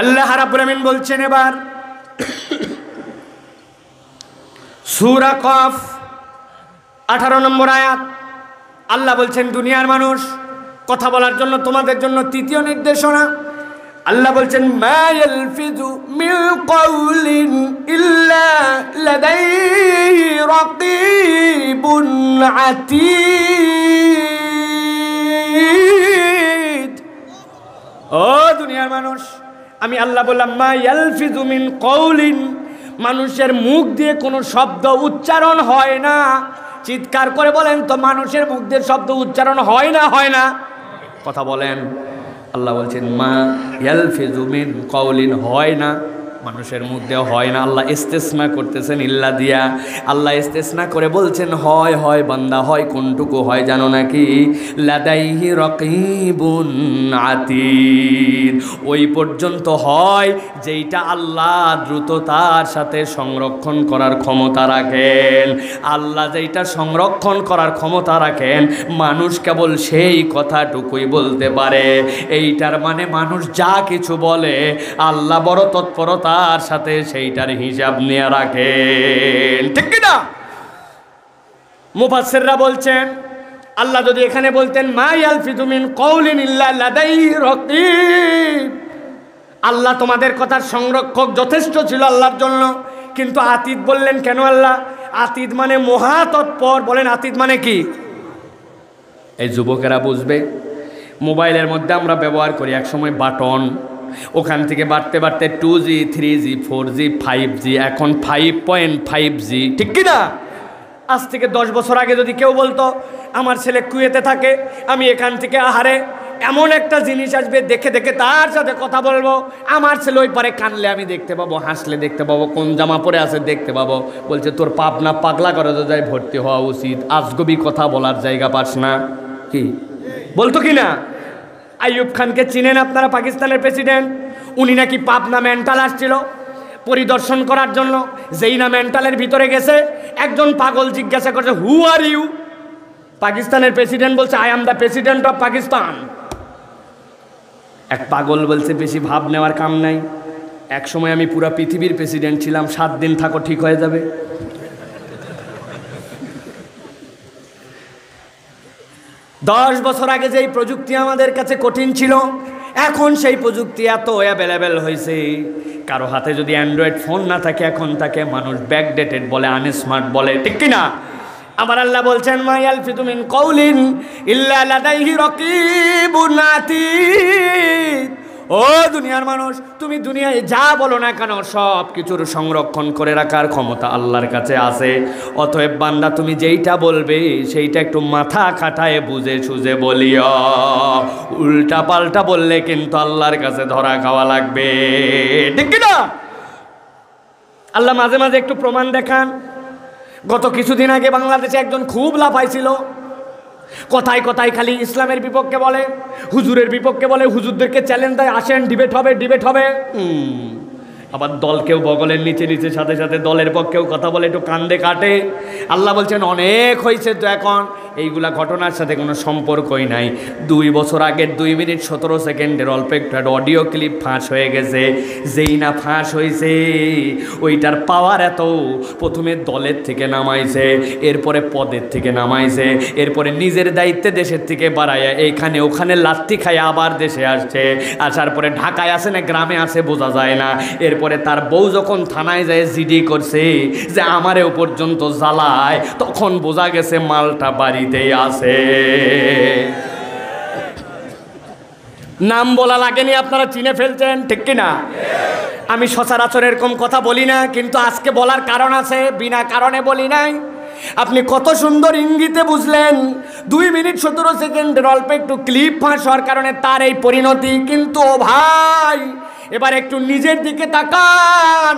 Speaker 1: আল্লাহ রাবুরামিন বলছেন এবার সুরা কফ আঠারো নম্বর আয়াত আল্লাহ বলছেন দুনিয়ার মানুষ কথা বলার জন্য তোমাদের জন্য তৃতীয় নির্দেশনা আল্লাহ বলছেন ও দুনিয়ার মানুষ আমি আল্লাহ বললাম মা ইয়ালফিজুমিন কৌলিন মানুষের মুখ দিয়ে কোনো শব্দ উচ্চারণ হয় না চিৎকার করে বলেন তো মানুষের মুখদের শব্দ উচ্চারণ হয় না হয় না কথা বলেন আল্লাহ বলছেন মা ইয়ালফিজুমিন কওলিন হয় না মানুষের মধ্যে হয় না আল্লাহ ইস্তেসনা করতেছেন ইল্লা দিয়া আল্লাহ ইস্তেসনা করে বলছেন হয় হয় বান্দা হয় কোনটুকু হয় জানো নাকি লাদাইহি রকিবুন আতির ওই পর্যন্ত হয় যেইটা আল্লাহ দ্রুততার সাথে সংরক্ষণ করার ক্ষমতা রাখেন আল্লাহ যেইটা সংরক্ষণ করার ক্ষমতা রাখেন মানুষ কেবল সেই কথাটুকুই বলতে পারে এইটার মানে মানুষ যা কিছু বলে আল্লাহ বড় তৎপরতা আল্লাহর সাথে সেইটার হিসাব নিয়ে রাখে ঠিক না মুফাসসিররা বলছেন আল্লাহ যদি এখানে বলতেন মা ইয়ালফিদুমিন কৌলিন ইল্লা লাদাই রকিব আল্লাহ তোমাদের কথার সংরক্ষক যথেষ্ট ছিল আল্লাহর জন্য কিন্তু আতীত বললেন কেন আল্লাহ আতীত মানে মহা তৎপর বলেন আতীত মানে কি এই যুবকেরা বুঝবে মোবাইলের মধ্যে আমরা ব্যবহার করি একসময় বাটন ওখান থেকে বাড়তে বাড়তে two G three G four G five G এখন ফাইভ পয়েন্ট ফাইভ জি ঠিক কিনা আজ থেকে দশ বছর আগে যদি কেউ বলতো আমার ছেলে কুয়েতে থাকে আমি এখান থেকে আহারে এমন একটা জিনিস আসবে দেখে দেখে তার সাথে কথা বলবো আমার ছেলে ওই পারে কানলে আমি দেখতে পাবো হাসলে দেখতে পাবো কোন জামা পরে আছে দেখতে পাবো বলছে তোর পাপ না পাগলা করে তো যায় ভর্তি হওয়া উচিত আজগবি কথা বলার জায়গা পাস না কি বলতো কি না আইয়ুব খানকে চিনেন আপনারা পাকিস্তানের প্রেসিডেন্ট উনি নাকি পাবনা মেন্টাল আসছিল পরিদর্শন করার জন্য যেই না মেন্টালের ভিতরে গেছে একজন পাগল জিজ্ঞাসা করছে হু আর ইউ পাকিস্তানের প্রেসিডেন্ট বলছে I am the president of Pakistan এক পাগল বলছে বেশি ভাব নেওয়ার কাম নাই এক সময় আমি পুরা পৃথিবীর প্রেসিডেন্ট ছিলাম সাত দিন থাকো ঠিক হয়ে যাবে দশ বছর আগে যেই প্রযুক্তি আমাদের কাছে কঠিন ছিল এখন সেই প্রযুক্তি এত অ্যাভেলেবেল হয়েছে কারো হাতে যদি অ্যান্ড্রয়েড ফোন না থাকে এখন তাকে মানুষ ব্যাকডেটেড বলে আনস্মার্ট বলে ঠিক কিনা আমার আল্লাহ বলছেন মায়াল ফিতুমিন কৌলিন ইল্লা লাদাইহি রকিবুন নাতি ও দুনিয়ার মানুষ তুমি দুনিয়ায় যা বলো না কেন সব কিছুর সংরক্ষণ করে রাখার ক্ষমতা আল্লাহর কাছে আছে অতএব বান্দা তুমি যেইটা বলবে সেইটা একটু মাথা খাটায় বুঝে সুঝে বলিও উল্টা পাল্টা বললে কিন্তু আল্লাহর কাছে ধরা খাওয়া লাগবে ঠিক না আল্লাহ মাঝে মাঝে একটু প্রমাণ দেখান গত কিছুদিন আগে বাংলাদেশে একজন খুব লাফাইছিল কথায় কথায় খালি ইসলামের বিপক্ষে বলে হুজুরের বিপক্ষে বলে হুজুরদেরকে চ্যালেঞ্জ দেয় আসেন ডিবেট হবে ডিবেট হবে আবার দলকেও বগলের নিচে নিচে সাথে সাথে দলের পক্ষেও কথা বলে একটু কান্দে কাটে আল্লাহ বলছেন অনেক হয়েছে তো এখন এইগুলা ঘটনার সাথে কোনো সম্পর্কই নাই দুই বছর আগের দুই মিনিট সতেরো সেকেন্ডের অল্প একটা অডিও ক্লিপ ফাঁস হয়ে গেছে যেই না ফাঁস হয়েছে ওইটার পাওয়ার এত প্রথমে দলের থেকে নামাইছে এরপরে পদের থেকে নামাইছে এরপরে নিজের দায়িত্বে দেশের থেকে বাড়ায় এইখানে ওখানে লাত্তি খায় আবার দেশে আসছে আসার পরে ঢাকায় আসে না গ্রামে আসে বোঝা যায় না এর এরপরে তার বউ যখন থানায় যায় জিডি করছে যে আমারে পর্যন্ত জ্বালায় তখন বোঝা গেছে মালটা বাড়িতেই আছে নাম বলা লাগেনি আপনারা চিনে ফেলছেন ঠিক কিনা আমি সচরাচর এরকম কথা বলি না কিন্তু আজকে বলার কারণ আছে বিনা কারণে বলি নাই আপনি কত সুন্দর ইঙ্গিতে বুঝলেন দুই মিনিট সতেরো সেকেন্ডের অল্প একটু ক্লিপ ফাঁস হওয়ার কারণে তার এই পরিণতি কিন্তু ও ভাই এবার একটু নিজের দিকে তাকান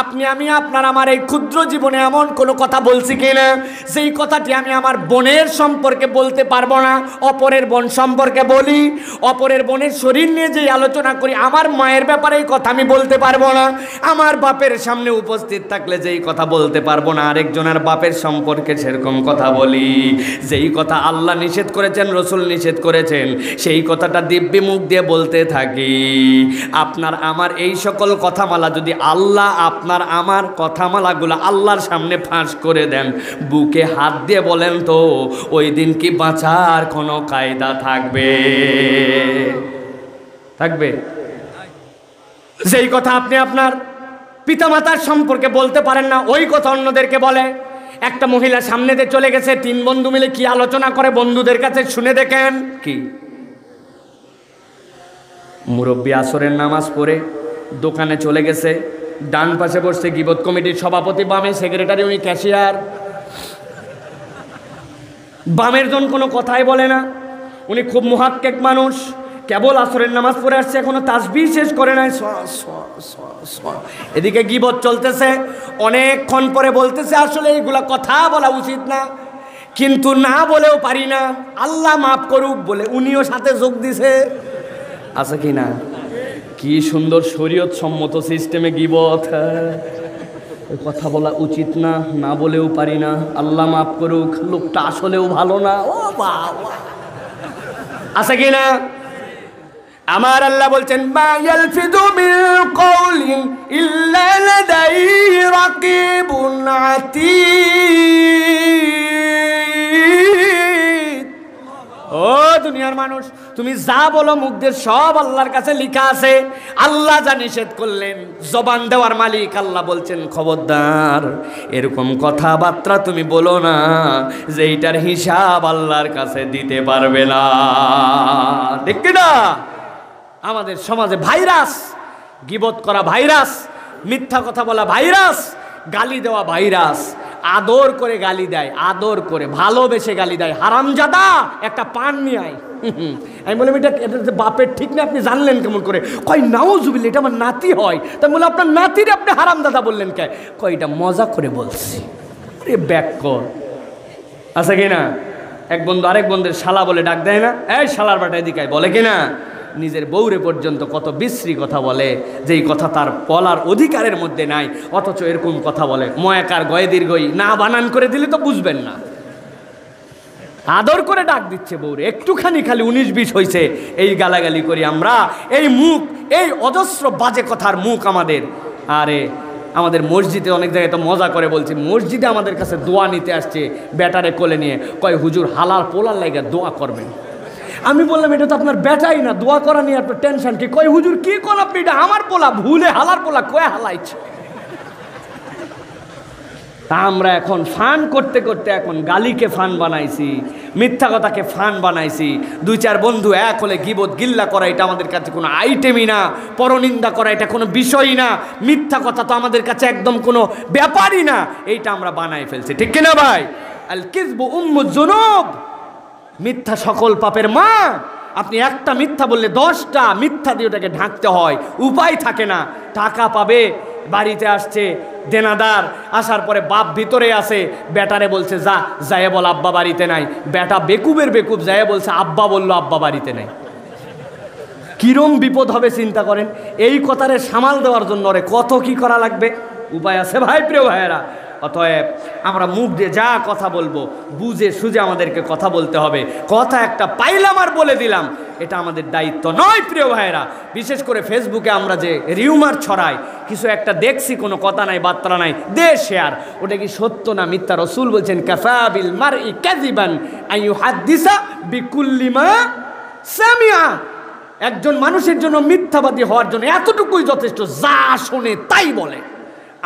Speaker 1: আপনি আমি আপনার আমার এই ক্ষুদ্র জীবনে এমন কোনো কথা বলছি কি না সেই কথাটি আমি আমার বোনের সম্পর্কে বলতে পারবো না অপরের বোন সম্পর্কে বলি অপরের বোনের শরীর নিয়ে যেই আলোচনা করি আমার মায়ের ব্যাপারে এই কথা আমি বলতে পারবো না আমার বাপের সামনে উপস্থিত থাকলে যেই কথা বলতে পারবো না আরেকজনের বাপের সম্পর্কে সেরকম কথা বলি যেই কথা আল্লাহ নিষেধ করেছেন রসুল নিষেধ করেছেন সেই কথাটা দিব্যি মুখ দিয়ে বলতে থাকি আপনার আপনার আমার এই সকল কথামালা যদি আল্লাহ আপনার আমার কথামালাগুলো আল্লাহর সামনে ফাঁস করে দেন বুকে হাত দিয়ে বলেন তো ওই দিন কি বাঁচার কোনো কায়দা থাকবে থাকবে যেই কথা আপনি আপনার পিতামাতার সম্পর্কে বলতে পারেন না ওই কথা অন্যদেরকে বলে একটা মহিলা সামনেতে চলে গেছে তিন বন্ধু মিলে কি আলোচনা করে বন্ধুদের কাছে শুনে দেখেন কি মুরব্বী আসরের নামাজ পড়ে দোকানে চলে গেছে ডান পাশে বসছে গিবত কমিটির সভাপতি বামে সেক্রেটারি উনি ক্যাশিয়ার বামের জন কোনো কথাই বলে না উনি খুব মহাক্কেক মানুষ কেবল আসরের নামাজ পড়ে আসছে এখনো তাসবি শেষ করে নাই এদিকে গিবত চলতেছে অনেকক্ষণ পরে বলতেছে আসলে এইগুলা কথা বলা উচিত না কিন্তু না বলেও পারি না আল্লাহ মাফ করুক বলে উনিও সাথে যোগ দিছে আছে কি না কি সুন্দর শরীয়ত সম্মত সিস্টেমে গিবত হ্যাঁ? কথা বলা উচিত না না বলেও পারি না আল্লাহ মাফ করুক লোকটা আসলেও ভালো না ও আছে কি না আমার আল্লাহ বলছেন ও দুনিয়ার মানুষ তুমি যা বলো মুখদের সব আল্লাহর কাছে লিখা আছে আল্লাহ যা নিষেধ করলেন জবান দেওয়ার মালিক আল্লাহ বলছেন খবরদার এরকম কথাবার্তা তুমি বলো না যে এইটার হিসাব আল্লাহর কাছে দিতে পারবে না দেখবি না আমাদের সমাজে ভাইরাস গিবত করা ভাইরাস মিথ্যা কথা বলা ভাইরাস গালি দেওয়া ভাইরাস আদর করে গালি দেয় আদর করে ভালোবেসে গালি দেয় হারামজাদা একটা পান নিয়ে আয় আমি বললাম এটা বাপের ঠিক না আপনি জানলেন কেমন করে কই নাও জুবিল এটা আমার নাতি হয় তা বলে আপনার নাতির আপনি হারামদাদা বললেন কে কয় এটা মজা করে বলছি আরে ব্যাক কর আছে কিনা এক বন্ধু আরেক বন্ধুর শালা বলে ডাক দেয় না এই শালার বাটা এদিকে বলে কিনা নিজের বউরে পর্যন্ত কত বিশ্রী কথা বলে যেই কথা তার বলার অধিকারের মধ্যে নাই অথচ এরকম কথা বলে ময়াকার গয়ে দীর্ঘই না বানান করে দিলে তো বুঝবেন না আদর করে ডাক দিচ্ছে বউরে একটুখানি খালি উনিশ বিশ হয়েছে এই গালাগালি করি আমরা এই মুখ এই অজস্র বাজে কথার মুখ আমাদের আরে আমাদের মসজিদে অনেক জায়গায় তো মজা করে বলছি মসজিদে আমাদের কাছে দোয়া নিতে আসছে ব্যাটারে কোলে নিয়ে কয় হুজুর হালার পোলার লাগে দোয়া করবেন আমি বললাম এটা তো আপনার বেটাই না দোয়া করা নিয়ে আপনার টেনশন কি কয় হুজুর কি কোন আপনি এটা আমার পোলা ভুলে হালার পোলা কয়ে হালাইছে তা আমরা এখন ফান করতে করতে এখন গালিকে ফান বানাইছি মিথ্যা কথাকে ফান বানাইছি দুই চার বন্ধু এক হলে গিবত গিল্লা করা এটা আমাদের কাছে কোনো আইটেমই না পরনিন্দা করা এটা কোনো বিষয়ই না মিথ্যা কথা তো আমাদের কাছে একদম কোনো ব্যাপারই না এইটা আমরা বানাই ফেলছি ঠিক কিনা ভাই আল কিসবু উম্মু মিথ্যা সকল পাপের মা আপনি একটা মিথ্যা বললে দশটা মিথ্যা দিয়ে ওটাকে ঢাকতে হয় উপায় থাকে না টাকা পাবে বাড়িতে আসছে দেনাদার আসার পরে বাপ ভিতরে আসে বেটারে বলছে যা যায় বল আব্বা বাড়িতে নাই বেটা বেকুবের বেকুব যায় বলছে আব্বা বলল আব্বা বাড়িতে নাই কিরম বিপদ হবে চিন্তা করেন এই কথারে সামাল দেওয়ার জন্য রে কত কি করা লাগবে উপায় আছে ভাই প্রিয় ভাইয়েরা অতএব আমরা মুখ দিয়ে যা কথা বলবো বুঝে সুঝে আমাদেরকে কথা বলতে হবে কথা একটা পাইলাম আর বলে দিলাম এটা আমাদের দায়িত্ব নয় প্রিয় ভাইয়েরা বিশেষ করে ফেসবুকে আমরা যে রিউমার ছড়াই কিছু একটা দেখছি কোনো কথা নাই বার্তা নাই দে শেয়ার ওটা কি সত্য না মিথ্যা রসুল বলছেন ক্যাফাবিল মার ই ক্যাজিবান আইউ দিসা বিকুল্লিমা সামিয়া একজন মানুষের জন্য মিথ্যাবাদী হওয়ার জন্য এতটুকুই যথেষ্ট যা শোনে তাই বলে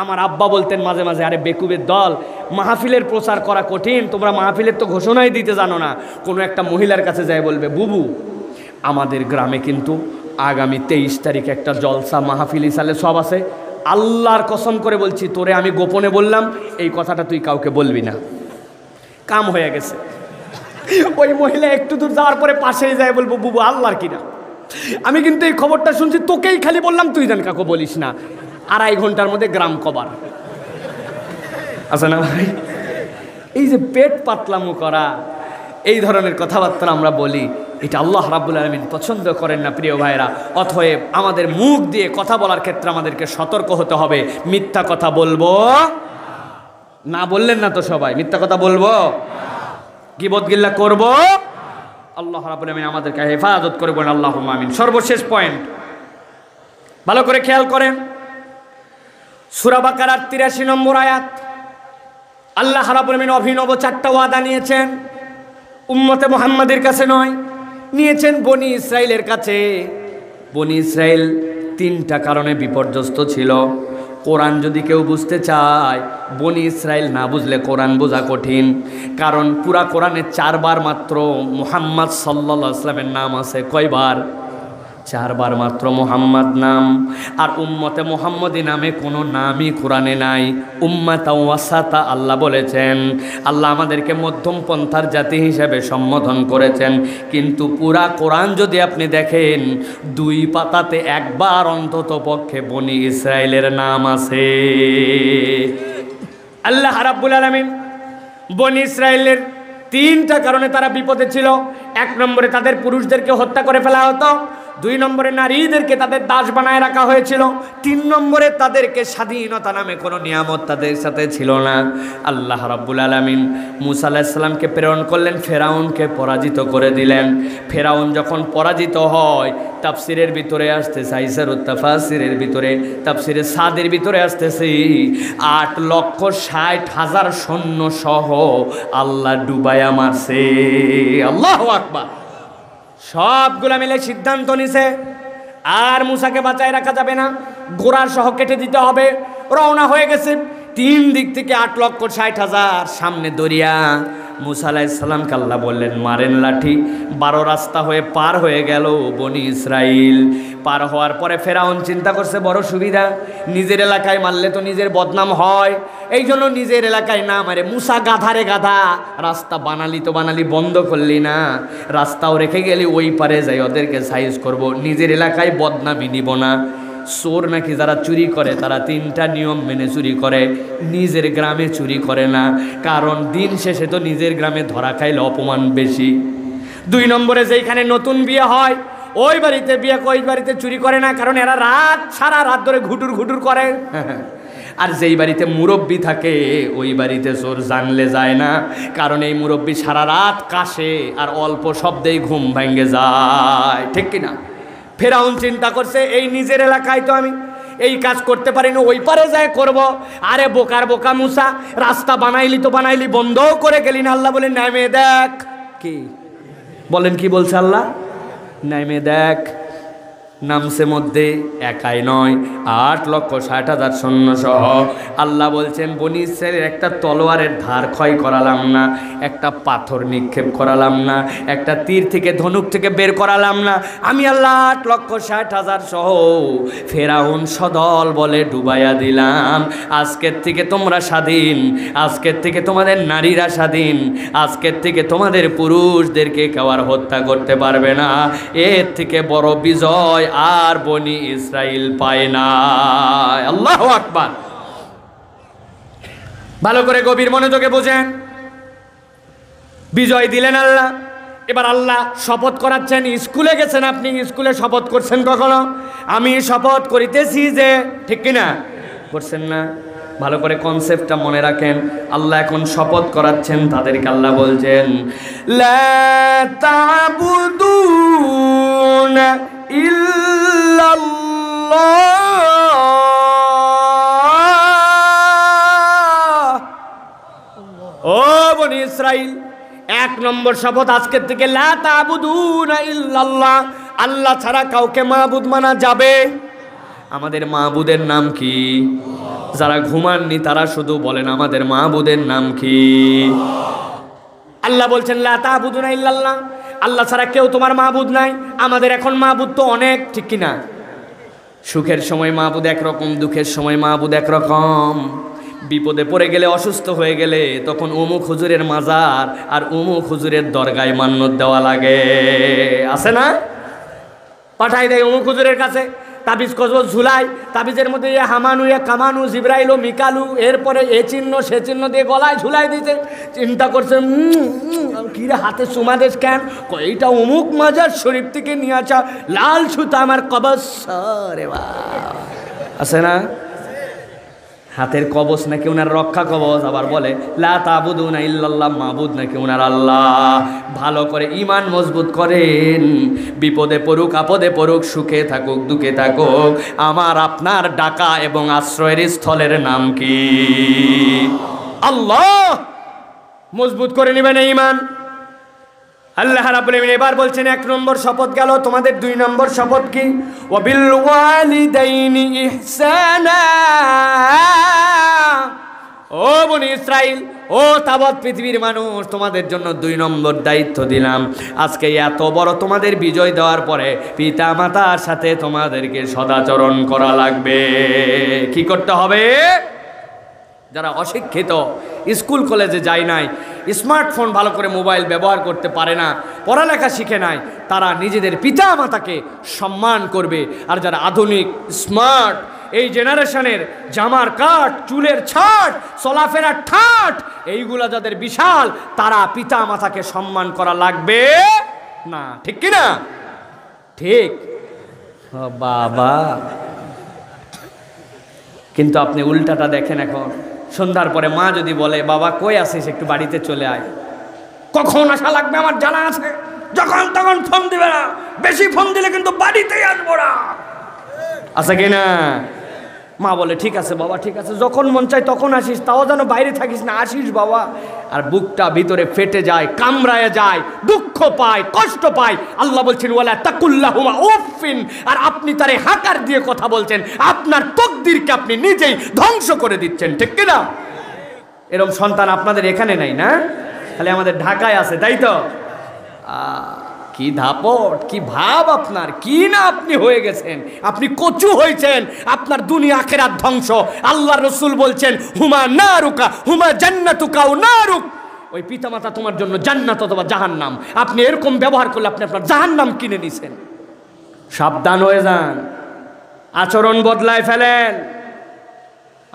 Speaker 1: আমার আব্বা বলতেন মাঝে মাঝে আরে বেকুবের দল মাহফিলের প্রচার করা কঠিন তোমরা মাহফিলের তো ঘোষণাই দিতে জানো না কোনো একটা মহিলার কাছে যায় বলবে বুবু আমাদের গ্রামে কিন্তু আগামী তেইশ তারিখে একটা জলসা মাহফিল ইসালে সব আছে আল্লাহর কসম করে বলছি তোরে আমি গোপনে বললাম এই কথাটা তুই কাউকে বলবি না কাম হয়ে গেছে ওই মহিলা একটু দূর যাওয়ার পরে পাশেই যায় বলবো বুবু আল্লাহর কিনা আমি কিন্তু এই খবরটা শুনছি তোকেই খালি বললাম তুই জান কাকু বলিস না আড়াই ঘন্টার মধ্যে গ্রাম কবার আছে না ভাই এই যে পেট পাতলামো করা এই ধরনের কথাবার্তা আমরা বলি এটা আল্লাহ রাবুল আলমিন পছন্দ করেন না প্রিয় ভাইরা অথব আমাদের মুখ দিয়ে কথা বলার ক্ষেত্রে আমাদেরকে সতর্ক হতে হবে মিথ্যা কথা বলবো না বললেন না তো সবাই মিথ্যা কথা বলবো গিবদগিল্লা করব আল্লাহ রাবুল আলমিন আমাদেরকে হেফাজত করে আল্লাহ আমিন সর্বশেষ পয়েন্ট ভালো করে খেয়াল করেন সুরাবাকার তিরাশি নম্বর আয়াত আল্লাহ হারাবুলমিন অভিনব চারটা ওয়াদা নিয়েছেন উম্মতে মোহাম্মদের কাছে নয় নিয়েছেন বনি ইসরায়েলের কাছে বনি ইসরায়েল তিনটা কারণে বিপর্যস্ত ছিল কোরআন যদি কেউ বুঝতে চায় বনি ইসরায়েল না বুঝলে কোরআন বোঝা কঠিন কারণ পুরা কোরআনে চারবার মাত্র মোহাম্মদ সাল্লা সাল্লামের নাম আছে কয়বার চারবার মাত্র মোহাম্মদ নাম আর উম্মতে মোহাম্মদী নামে কোনো নামই কোরআনে নাই উম্মাতা ওয়াসাতা আল্লাহ বলেছেন আল্লাহ আমাদেরকে মধ্যম পন্থার জাতি হিসেবে সম্বোধন করেছেন কিন্তু পুরা কোরআন যদি আপনি দেখেন দুই পাতাতে একবার অন্তত পক্ষে বনি ইসরায়েলের নাম আছে আল্লাহ হারাবুল আলমিন বনি ইসরায়েলের তিনটা কারণে তারা বিপদে ছিল এক নম্বরে তাদের পুরুষদেরকে হত্যা করে ফেলা হতো দুই নম্বরে নারীদেরকে তাদের দাস বানায় রাখা হয়েছিল তিন নম্বরে তাদেরকে স্বাধীনতা নামে কোনো নিয়ামত তাদের সাথে ছিল না আল্লাহ রাব্বুল আলমিন মুসা আলাহিসাল্লামকে প্রেরণ করলেন ফেরাউনকে পরাজিত করে দিলেন ফেরাউন যখন পরাজিত হয় তাফসিরের ভিতরে আসতে সাইসার তাফাসিরের ভিতরে তাফসিরের সাদের ভিতরে আসতেছে আট লক্ষ ষাট হাজার সৈন্য সহ আল্লাহ ডুবায়া মারছে আল্লাহ আকবার সবগুলো মিলে সিদ্ধান্ত নিছে আর মুসাকে বাঁচায় রাখা যাবে না গোড়ার সহ কেটে দিতে হবে রওনা হয়ে গেছে তিন দিক থেকে আট লক্ষ ষাট হাজার সামনে দরিয়া মুসালাইসাল্লামকে আল্লাহ বললেন মারেন লাঠি বারো রাস্তা হয়ে পার হয়ে গেল বনি ইসরাইল পার হওয়ার পরে ফেরাউন চিন্তা করছে বড় সুবিধা নিজের এলাকায় মারলে তো নিজের বদনাম হয় এই জন্য নিজের এলাকায় না মারে মুসা গাধারে গাধা রাস্তা বানালি তো বানালি বন্ধ করলি না রাস্তাও রেখে গেলি ওই পারে যাই ওদেরকে সাইজ করব নিজের এলাকায় বদনামি নিব না চোর নাকি যারা চুরি করে তারা তিনটা নিয়ম মেনে চুরি করে নিজের গ্রামে চুরি করে না কারণ দিন শেষে তো নিজের গ্রামে ধরা খাইলে অপমান বেশি দুই নম্বরে যেইখানে নতুন বিয়ে হয় ওই বাড়িতে বিয়ে ওই বাড়িতে চুরি করে না কারণ এরা রাত সারা রাত ধরে ঘুটুর ঘুটুর করে আর যেই বাড়িতে মুরব্বি থাকে ওই বাড়িতে চোর জানলে যায় না কারণ এই মুরব্বি সারা রাত কাশে আর অল্প শব্দেই ঘুম ভেঙে যায় ঠিক কিনা ফেরাউন চিন্তা করছে এই নিজের এলাকায় তো আমি এই কাজ করতে পারি না ওই পারে যায় করব আরে বোকার বোকা মুসা রাস্তা বানাইলি তো বানাইলি বন্ধও করে গেলি না আল্লাহ বলে নেমে দেখ কি বলেন কি বলছে আল্লাহ নেমে দেখ নামসে মধ্যে একাই নয় আট লক্ষ ষাট হাজার সৈন্য সহ আল্লাহ বলছেন বনি ইসরায়েলের একটা তলোয়ারের ধার ক্ষয় করালাম না একটা পাথর নিক্ষেপ করালাম না একটা তীর থেকে ধনুক থেকে বের করালাম না আমি আল্লাহ আট লক্ষ ষাট হাজার সহ ফেরাউন সদল বলে ডুবাইয়া দিলাম আজকের থেকে তোমরা স্বাধীন আজকের থেকে তোমাদের নারীরা স্বাধীন আজকের থেকে তোমাদের পুরুষদেরকে কেউ আর হত্যা করতে পারবে না এর থেকে বড় বিজয় আর বনি ইসরাইল পায় না আল্লাহ আকবার ভালো করে গভীর মনোযোগে বোঝেন বিজয় দিলেন আল্লাহ এবার আল্লাহ শপথ করাচ্ছেন স্কুলে গেছেন আপনি স্কুলে শপথ করছেন কখনো আমি শপথ করিতেছি যে ঠিক কিনা করছেন না ভালো করে কনসেপ্টটা মনে রাখেন আল্লাহ এখন শপথ করাচ্ছেন তাদেরকে আল্লাহ বলছেন
Speaker 2: লা ও বনি
Speaker 1: ইসরাইল এক নম্বর শপথ আজকের থেকে ইল্লাল্লাহ আল্লাহ ছাড়া কাউকে মাহবুদ মানা যাবে আমাদের মাহবুদের নাম কি যারা ঘুমাননি তারা শুধু বলেন আমাদের মাহবুদের নাম কি আল্লাহ বলছেন লাতা আবুদুনা ইল্লাল্লাহ আল্লাহ ছাড়া কেউ তোমার মাহবুদ নাই আমাদের এখন মাহবুদ তো অনেক ঠিক কিনা সুখের সময় মাহবুদ একরকম দুঃখের সময় মাহবুদ একরকম বিপদে পড়ে গেলে অসুস্থ হয়ে গেলে তখন অমুক হুজুরের মাজার আর অমুক হুজুরের দরগায় মান্য দেওয়া লাগে আছে না পাঠাই দেয় অমুক হুজুরের কাছে তাবিজ কজব ঝুলাই তাবিজের মধ্যে ইয়ে হামানু ইয়ে কামানু জিব্রাইলো মিকালু এরপরে এ চিহ্ন সে চিহ্ন দিয়ে গলায় ঝুলাই দিতে চিন্তা করছে কিরে হাতে সুমাদেশ কেন কইটা অমুক মাজার শরীফ থেকে নিয়ে আসা লাল সুতা আমার কবস রে বা আছে না হাতের কবচ নাকি ওনার রক্ষা কবচ আবার বলে লা ইল্লাল্লাহ মাবুদ নাকি ওনার আল্লাহ ভালো করে ইমান মজবুত করেন বিপদে পড়ুক আপদে পড়ুক সুখে থাকুক দুঃখে থাকুক আমার আপনার ডাকা এবং আশ্রয়ের স্থলের নাম কি আল্লাহ মজবুত করে নেবেন ইমান আল্লাহ রাবুল এবার বলছেন এক নম্বর শপথ গেল তোমাদের দুই নম্বর শপথ কি ওবিল ওয়ালিদাইনি ইহসানা ও বনি ইসরাইল ও তাবৎ পৃথিবীর মানুষ তোমাদের জন্য দুই নম্বর দায়িত্ব দিলাম আজকে এত বড় তোমাদের বিজয় দেওয়ার পরে পিতা মাতার সাথে তোমাদেরকে সদাচরণ করা লাগবে কি করতে হবে যারা অশিক্ষিত স্কুল কলেজে যায় নাই স্মার্টফোন ভালো করে মোবাইল ব্যবহার করতে পারে না পড়ালেখা শিখে নাই তারা নিজেদের পিতা মাতাকে সম্মান করবে আর যারা আধুনিক স্মার্ট এই জেনারেশনের জামার কাট চুলের ছাট চলাফেরার ঠাট এইগুলা যাদের বিশাল তারা পিতা মাতাকে সম্মান করা লাগবে না ঠিক কিনা ঠিক বাবা কিন্তু আপনি উল্টাটা দেখেন এখন সন্ধ্যার পরে মা যদি বলে বাবা কই আসিস একটু বাড়িতে চলে আয় কখন আসা লাগবে আমার জানা আছে যখন তখন ফোন দিবে না বেশি ফোন দিলে কিন্তু বাড়িতেই আসবো না আছে কিনা মা বলে ঠিক আছে বাবা ঠিক আছে যখন মন চাই তখন আসিস তাও যেন বাইরে থাকিস না আসিস বাবা আর বুকটা ভিতরে ফেটে যায় কামড়ায় যায় দুঃখ পায় কষ্ট পায় আল্লাহ বলছেন ওয়ালা ওফিন আর আপনি তারে হাকার দিয়ে কথা বলছেন আপনার তকদিরকে আপনি নিজেই ধ্বংস করে দিচ্ছেন ঠিক কিনা এরম সন্তান আপনাদের এখানে নাই না তাহলে আমাদের ঢাকায় আছে তাই তো আহ কি ধাপট কি ভাব আপনার কি না আপনি হয়ে গেছেন আপনি কচু হয়েছেন আপনার দুনিয়া আখেরাত ধ্বংস আল্লাহ রসুল বলছেন হুমা না রুকা হুমা জান্নাতুকাও না রুক ওই পিতামাতা তোমার জন্য জান্নাত অথবা জাহান্নাম আপনি এরকম ব্যবহার করলে আপনি আপনার জাহান্নাম কিনে নিছেন সাবধান হয়ে যান আচরণ বদলায় ফেলেন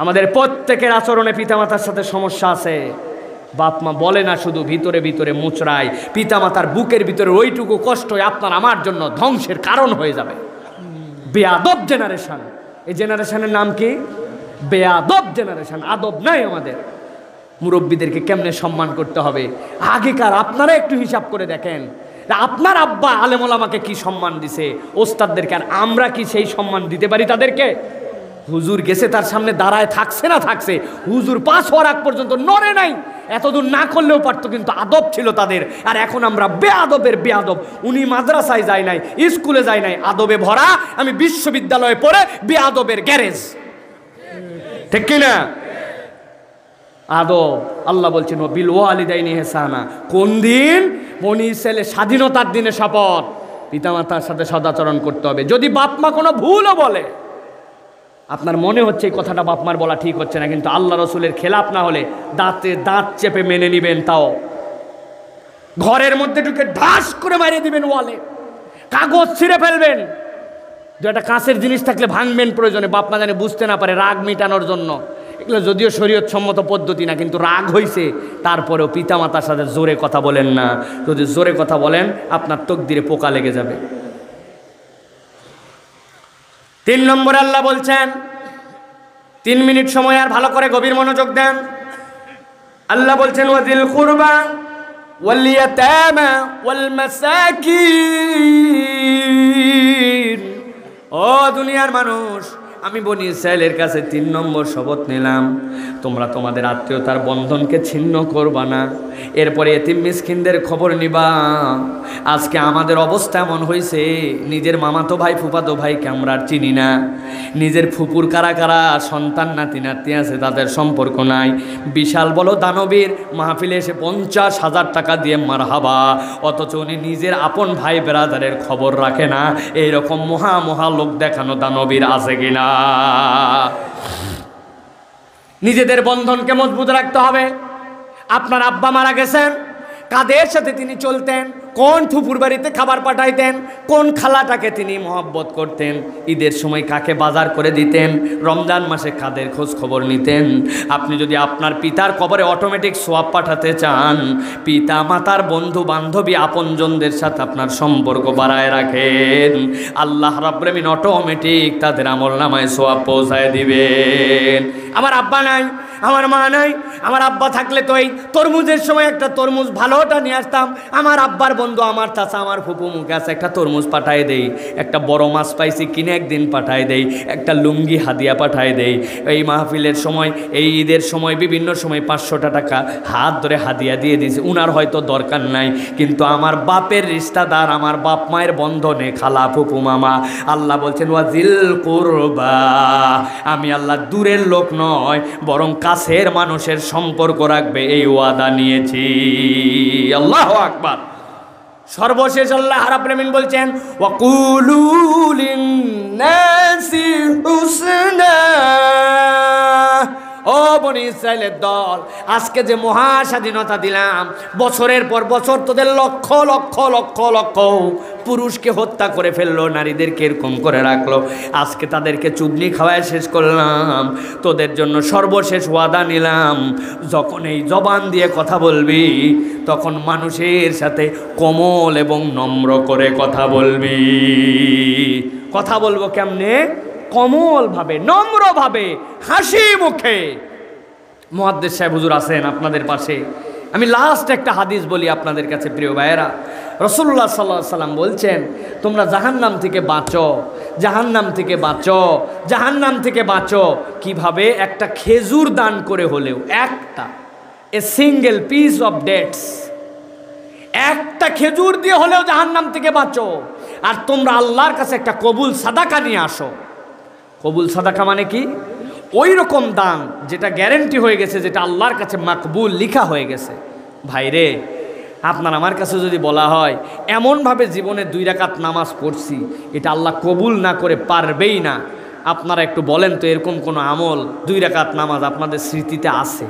Speaker 1: আমাদের প্রত্যেকের আচরণে পিতামাতার সাথে সমস্যা আছে বাপ মা বলে না শুধু ভিতরে ভিতরে মুচড়ায় পিতামাতার বুকের ভিতরে ওইটুকু কষ্টই আপনার আমার জন্য ধ্বংসের কারণ হয়ে যাবে বেয়াদব জেনারেশন এই জেনারেশনের নাম কি বেয়াদব জেনারেশন আদব নাই আমাদের মুরব্বীদেরকে কেমনে সম্মান করতে হবে আগেকার আপনারা একটু হিসাব করে দেখেন আপনার আব্বা আলেমলামাকে কি সম্মান দিছে ওস্তাদদেরকে আর আমরা কি সেই সম্মান দিতে পারি তাদেরকে হুজুর গেছে তার সামনে দাঁড়ায় থাকছে না থাকছে হুজুর পাশ হওয়ার আগ পর্যন্ত নড়ে নাই এতদূর না করলেও পারতো কিন্তু আদব ছিল তাদের আর এখন আমরা বেআদবের বেআদব উনি মাদ্রাসায় যায় নাই স্কুলে যায় নাই আদবে ভরা আমি বিশ্ববিদ্যালয়ে পড়ে বেআদবের গ্যারেজ ঠিক কিনা আদব আল্লাহ বলছেন ও বিল ওয়ালিদাইনি হেসানা কোন দিন বনি ছেলে স্বাধীনতার দিনে শপথ পিতামাতার সাথে সদাচরণ করতে হবে যদি বাপমা কোনো ভুলও বলে আপনার মনে হচ্ছে এই কথাটা বাপমার বলা ঠিক হচ্ছে না কিন্তু আল্লাহ রসুলের খেলাপ না হলে দাঁতে দাঁত চেপে মেনে নিবেন তাও ঘরের মধ্যে ঢুকে ঢাস করে মারিয়ে দিবেন ওয়ালে কাগজ ছিঁড়ে ফেলবেন দু একটা কাঁচের জিনিস থাকলে ভাঙবেন প্রয়োজনে বাপমা জানে বুঝতে না পারে রাগ মিটানোর জন্য এগুলো যদিও শরীয়ত সম্মত পদ্ধতি না কিন্তু রাগ হয়েছে তারপরেও পিতামাতার সাথে জোরে কথা বলেন না যদি জোরে কথা বলেন আপনার তকদিরে পোকা লেগে যাবে তিন নম্বর আল্লাহ বলছেন তিন মিনিট সময় আর ভালো করে গভীর মনোযোগ দেন আল্লাহ বলছেন ওয়াজিল কুরবা واليتامى والمساكين ও দুনিয়ার মানুষ আমি বনি ইসরায়েলের কাছে তিন নম্বর শপথ নিলাম তোমরা তোমাদের আত্মীয়তার বন্ধনকে ছিন্ন করবা না এরপরে এতিম মিসকিনদের খবর নিবা আজকে আমাদের অবস্থা এমন হয়েছে নিজের মামাতো ভাই ফুপাতো ভাইকে আমরা আর চিনি না নিজের ফুপুর কারা কারা সন্তান নাতি নাতি আছে তাদের সম্পর্ক নাই বিশাল বলো দানবীর মাহফিলে এসে পঞ্চাশ হাজার টাকা দিয়ে মার হাবা অথচ উনি নিজের আপন ভাই বেরাদারের খবর রাখে না এইরকম মহা মহা লোক দেখানো দানবীর আছে কিনা নিজেদের বন্ধনকে মজবুত রাখতে হবে আপনার আব্বা মারা গেছেন কাদের সাথে তিনি চলতেন কোন ফুপুর বাড়িতে খাবার পাঠাইতেন কোন খালাটাকে তিনি মহব্বত করতেন ঈদের সময় কাকে বাজার করে দিতেন রমজান মাসে কাদের খোঁজ খবর নিতেন আপনি যদি আপনার পিতার কবরে অটোমেটিক সোয়াব পাঠাতে চান পিতা মাতার বন্ধু বান্ধবী আপনজনদের সাথে আপনার সম্পর্ক বাড়ায় রাখেন আল্লাহ রাব্রেমিন অটোমেটিক তাদের আমল নামায় সোয়াব পৌঁছায় দিবেন আমার আব্বা নাই আমার মা নাই আমার আব্বা থাকলে তো এই তরমুজের সময় একটা তরমুজ ভালোটা নিয়ে আসতাম আমার আব্বার বন্ধু আমার চাচা আমার ফুপু মুখে আছে একটা তরমুজ পাঠায় দেই একটা বড় মাছ পাইছি কিনে একদিন পাঠায় দেই একটা লুঙ্গি হাদিয়া পাঠায় দেই এই মাহফিলের সময় এই ঈদের সময় বিভিন্ন সময় পাঁচশোটা টাকা হাত ধরে হাদিয়া দিয়ে দিয়েছে উনার হয়তো দরকার নাই কিন্তু আমার বাপের রিস্তাদার আমার বাপ মায়ের বন্ধনে খালা ফুপু মামা আল্লাহ বলছেন ওয়াজিল করবা আমি আল্লাহ দূরের লোক ন নয় বরং কাছের মানুষের সম্পর্ক রাখবে এই ওয়াদা নিয়েছি আল্লাহ আকবার সর্বশেষ আল্লাহ হারাপ্রেমিন বলছেন ওয়াকুলুলিন নাসি হুসনা ও বনি ইসরায়েলের দল আজকে যে মহা স্বাধীনতা দিলাম বছরের পর বছর তোদের লক্ষ লক্ষ লক্ষ লক্ষ পুরুষকে হত্যা করে ফেললো নারীদেরকে এরকম করে রাখলো আজকে তাদেরকে চুগলি খাওয়ায় শেষ করলাম তোদের জন্য সর্বশেষ ওয়াদা নিলাম যখন এই জবান দিয়ে কথা বলবি তখন মানুষের সাথে কোমল এবং নম্র করে কথা বলবি কথা বলবো কেমনে কমলভাবে নম্রভাবে হাসি মুখে মোহাদ্দের সাহেব হুজুর আছেন আপনাদের পাশে আমি লাস্ট একটা হাদিস বলি আপনাদের কাছে প্রিয় ভাইয়েরা রসুল্লাহ সাল্লা সাল্লাম বলছেন তোমরা জাহান্নাম থেকে বাঁচো নাম থেকে বাঁচো জাহান্নাম থেকে বাঁচো কিভাবে একটা খেজুর দান করে হলেও একটা a single piece of dates একটা খেজুর দিয়ে হলেও জাহান্নাম থেকে বাঁচো আর তোমরা আল্লাহর কাছে একটা কবুল সাদাকা নিয়ে আসো কবুল সাদাকা মানে কি ওই রকম দান যেটা গ্যারেন্টি হয়ে গেছে যেটা আল্লাহর কাছে মাকবুল লিখা হয়ে গেছে ভাইরে আপনার আমার কাছে যদি বলা হয় এমনভাবে জীবনে দুই রাকাত নামাজ পড়ছি এটা আল্লাহ কবুল না করে পারবেই না আপনারা একটু বলেন তো এরকম কোনো আমল দুই রাকাত নামাজ আপনাদের স্মৃতিতে আছে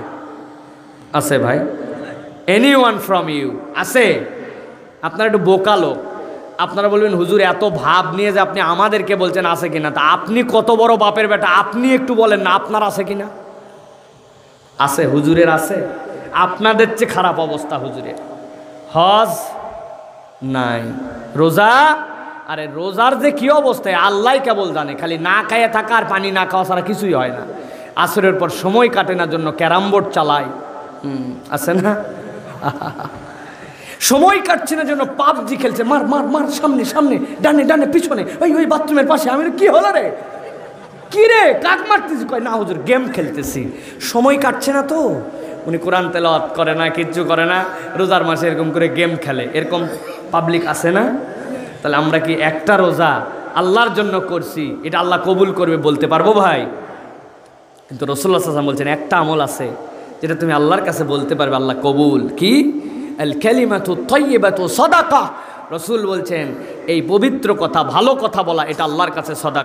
Speaker 1: আছে ভাই এনি ওয়ান ফ্রম ইউ আছে আপনার একটু বোকালো আপনারা বলবেন হুজুর এত ভাব নিয়ে যে আপনি আমাদেরকে বলছেন আছে কিনা তা আপনি কত বড় বাপের বেটা আপনি একটু বলেন না আপনার আছে কিনা আছে হুজুরের আছে আপনাদের চেয়ে খারাপ অবস্থা হুজুরের হজ নাই রোজা আরে রোজার যে কী অবস্থায় আল্লাহ কেবল জানে খালি না খাইয়ে থাকা আর পানি না খাওয়া ছাড়া কিছুই হয় না আসরের পর সময় কাটে না জন্য ক্যারাম বোর্ড চালায় আছে না সময় কাটছে না জন্য পাবজি খেলছে মার মার মার সামনে সামনে ডানে ডানে পিছনে ওই ওই বাথরুমের পাশে আমি কি হলো রে কি রে কাক মারতেছি কয় না হুজুর গেম খেলতেছি সময় কাটছে না তো উনি কোরআন তেল করে না কিচ্ছু করে না রোজার মাসে এরকম করে গেম খেলে এরকম পাবলিক আছে না তাহলে আমরা কি একটা রোজা আল্লাহর জন্য করছি এটা আল্লাহ কবুল করবে বলতে পারবো ভাই কিন্তু রসুল্লাহ সাল্লাম বলছেন একটা আমল আছে যেটা তুমি আল্লাহর কাছে বলতে পারবে আল্লাহ কবুল কি আল ক্যালিমাতু তৈবাতু সদাকা রসুল বলছেন এই পবিত্র কথা ভালো কথা বলা এটা আল্লাহর কাছে সদাকা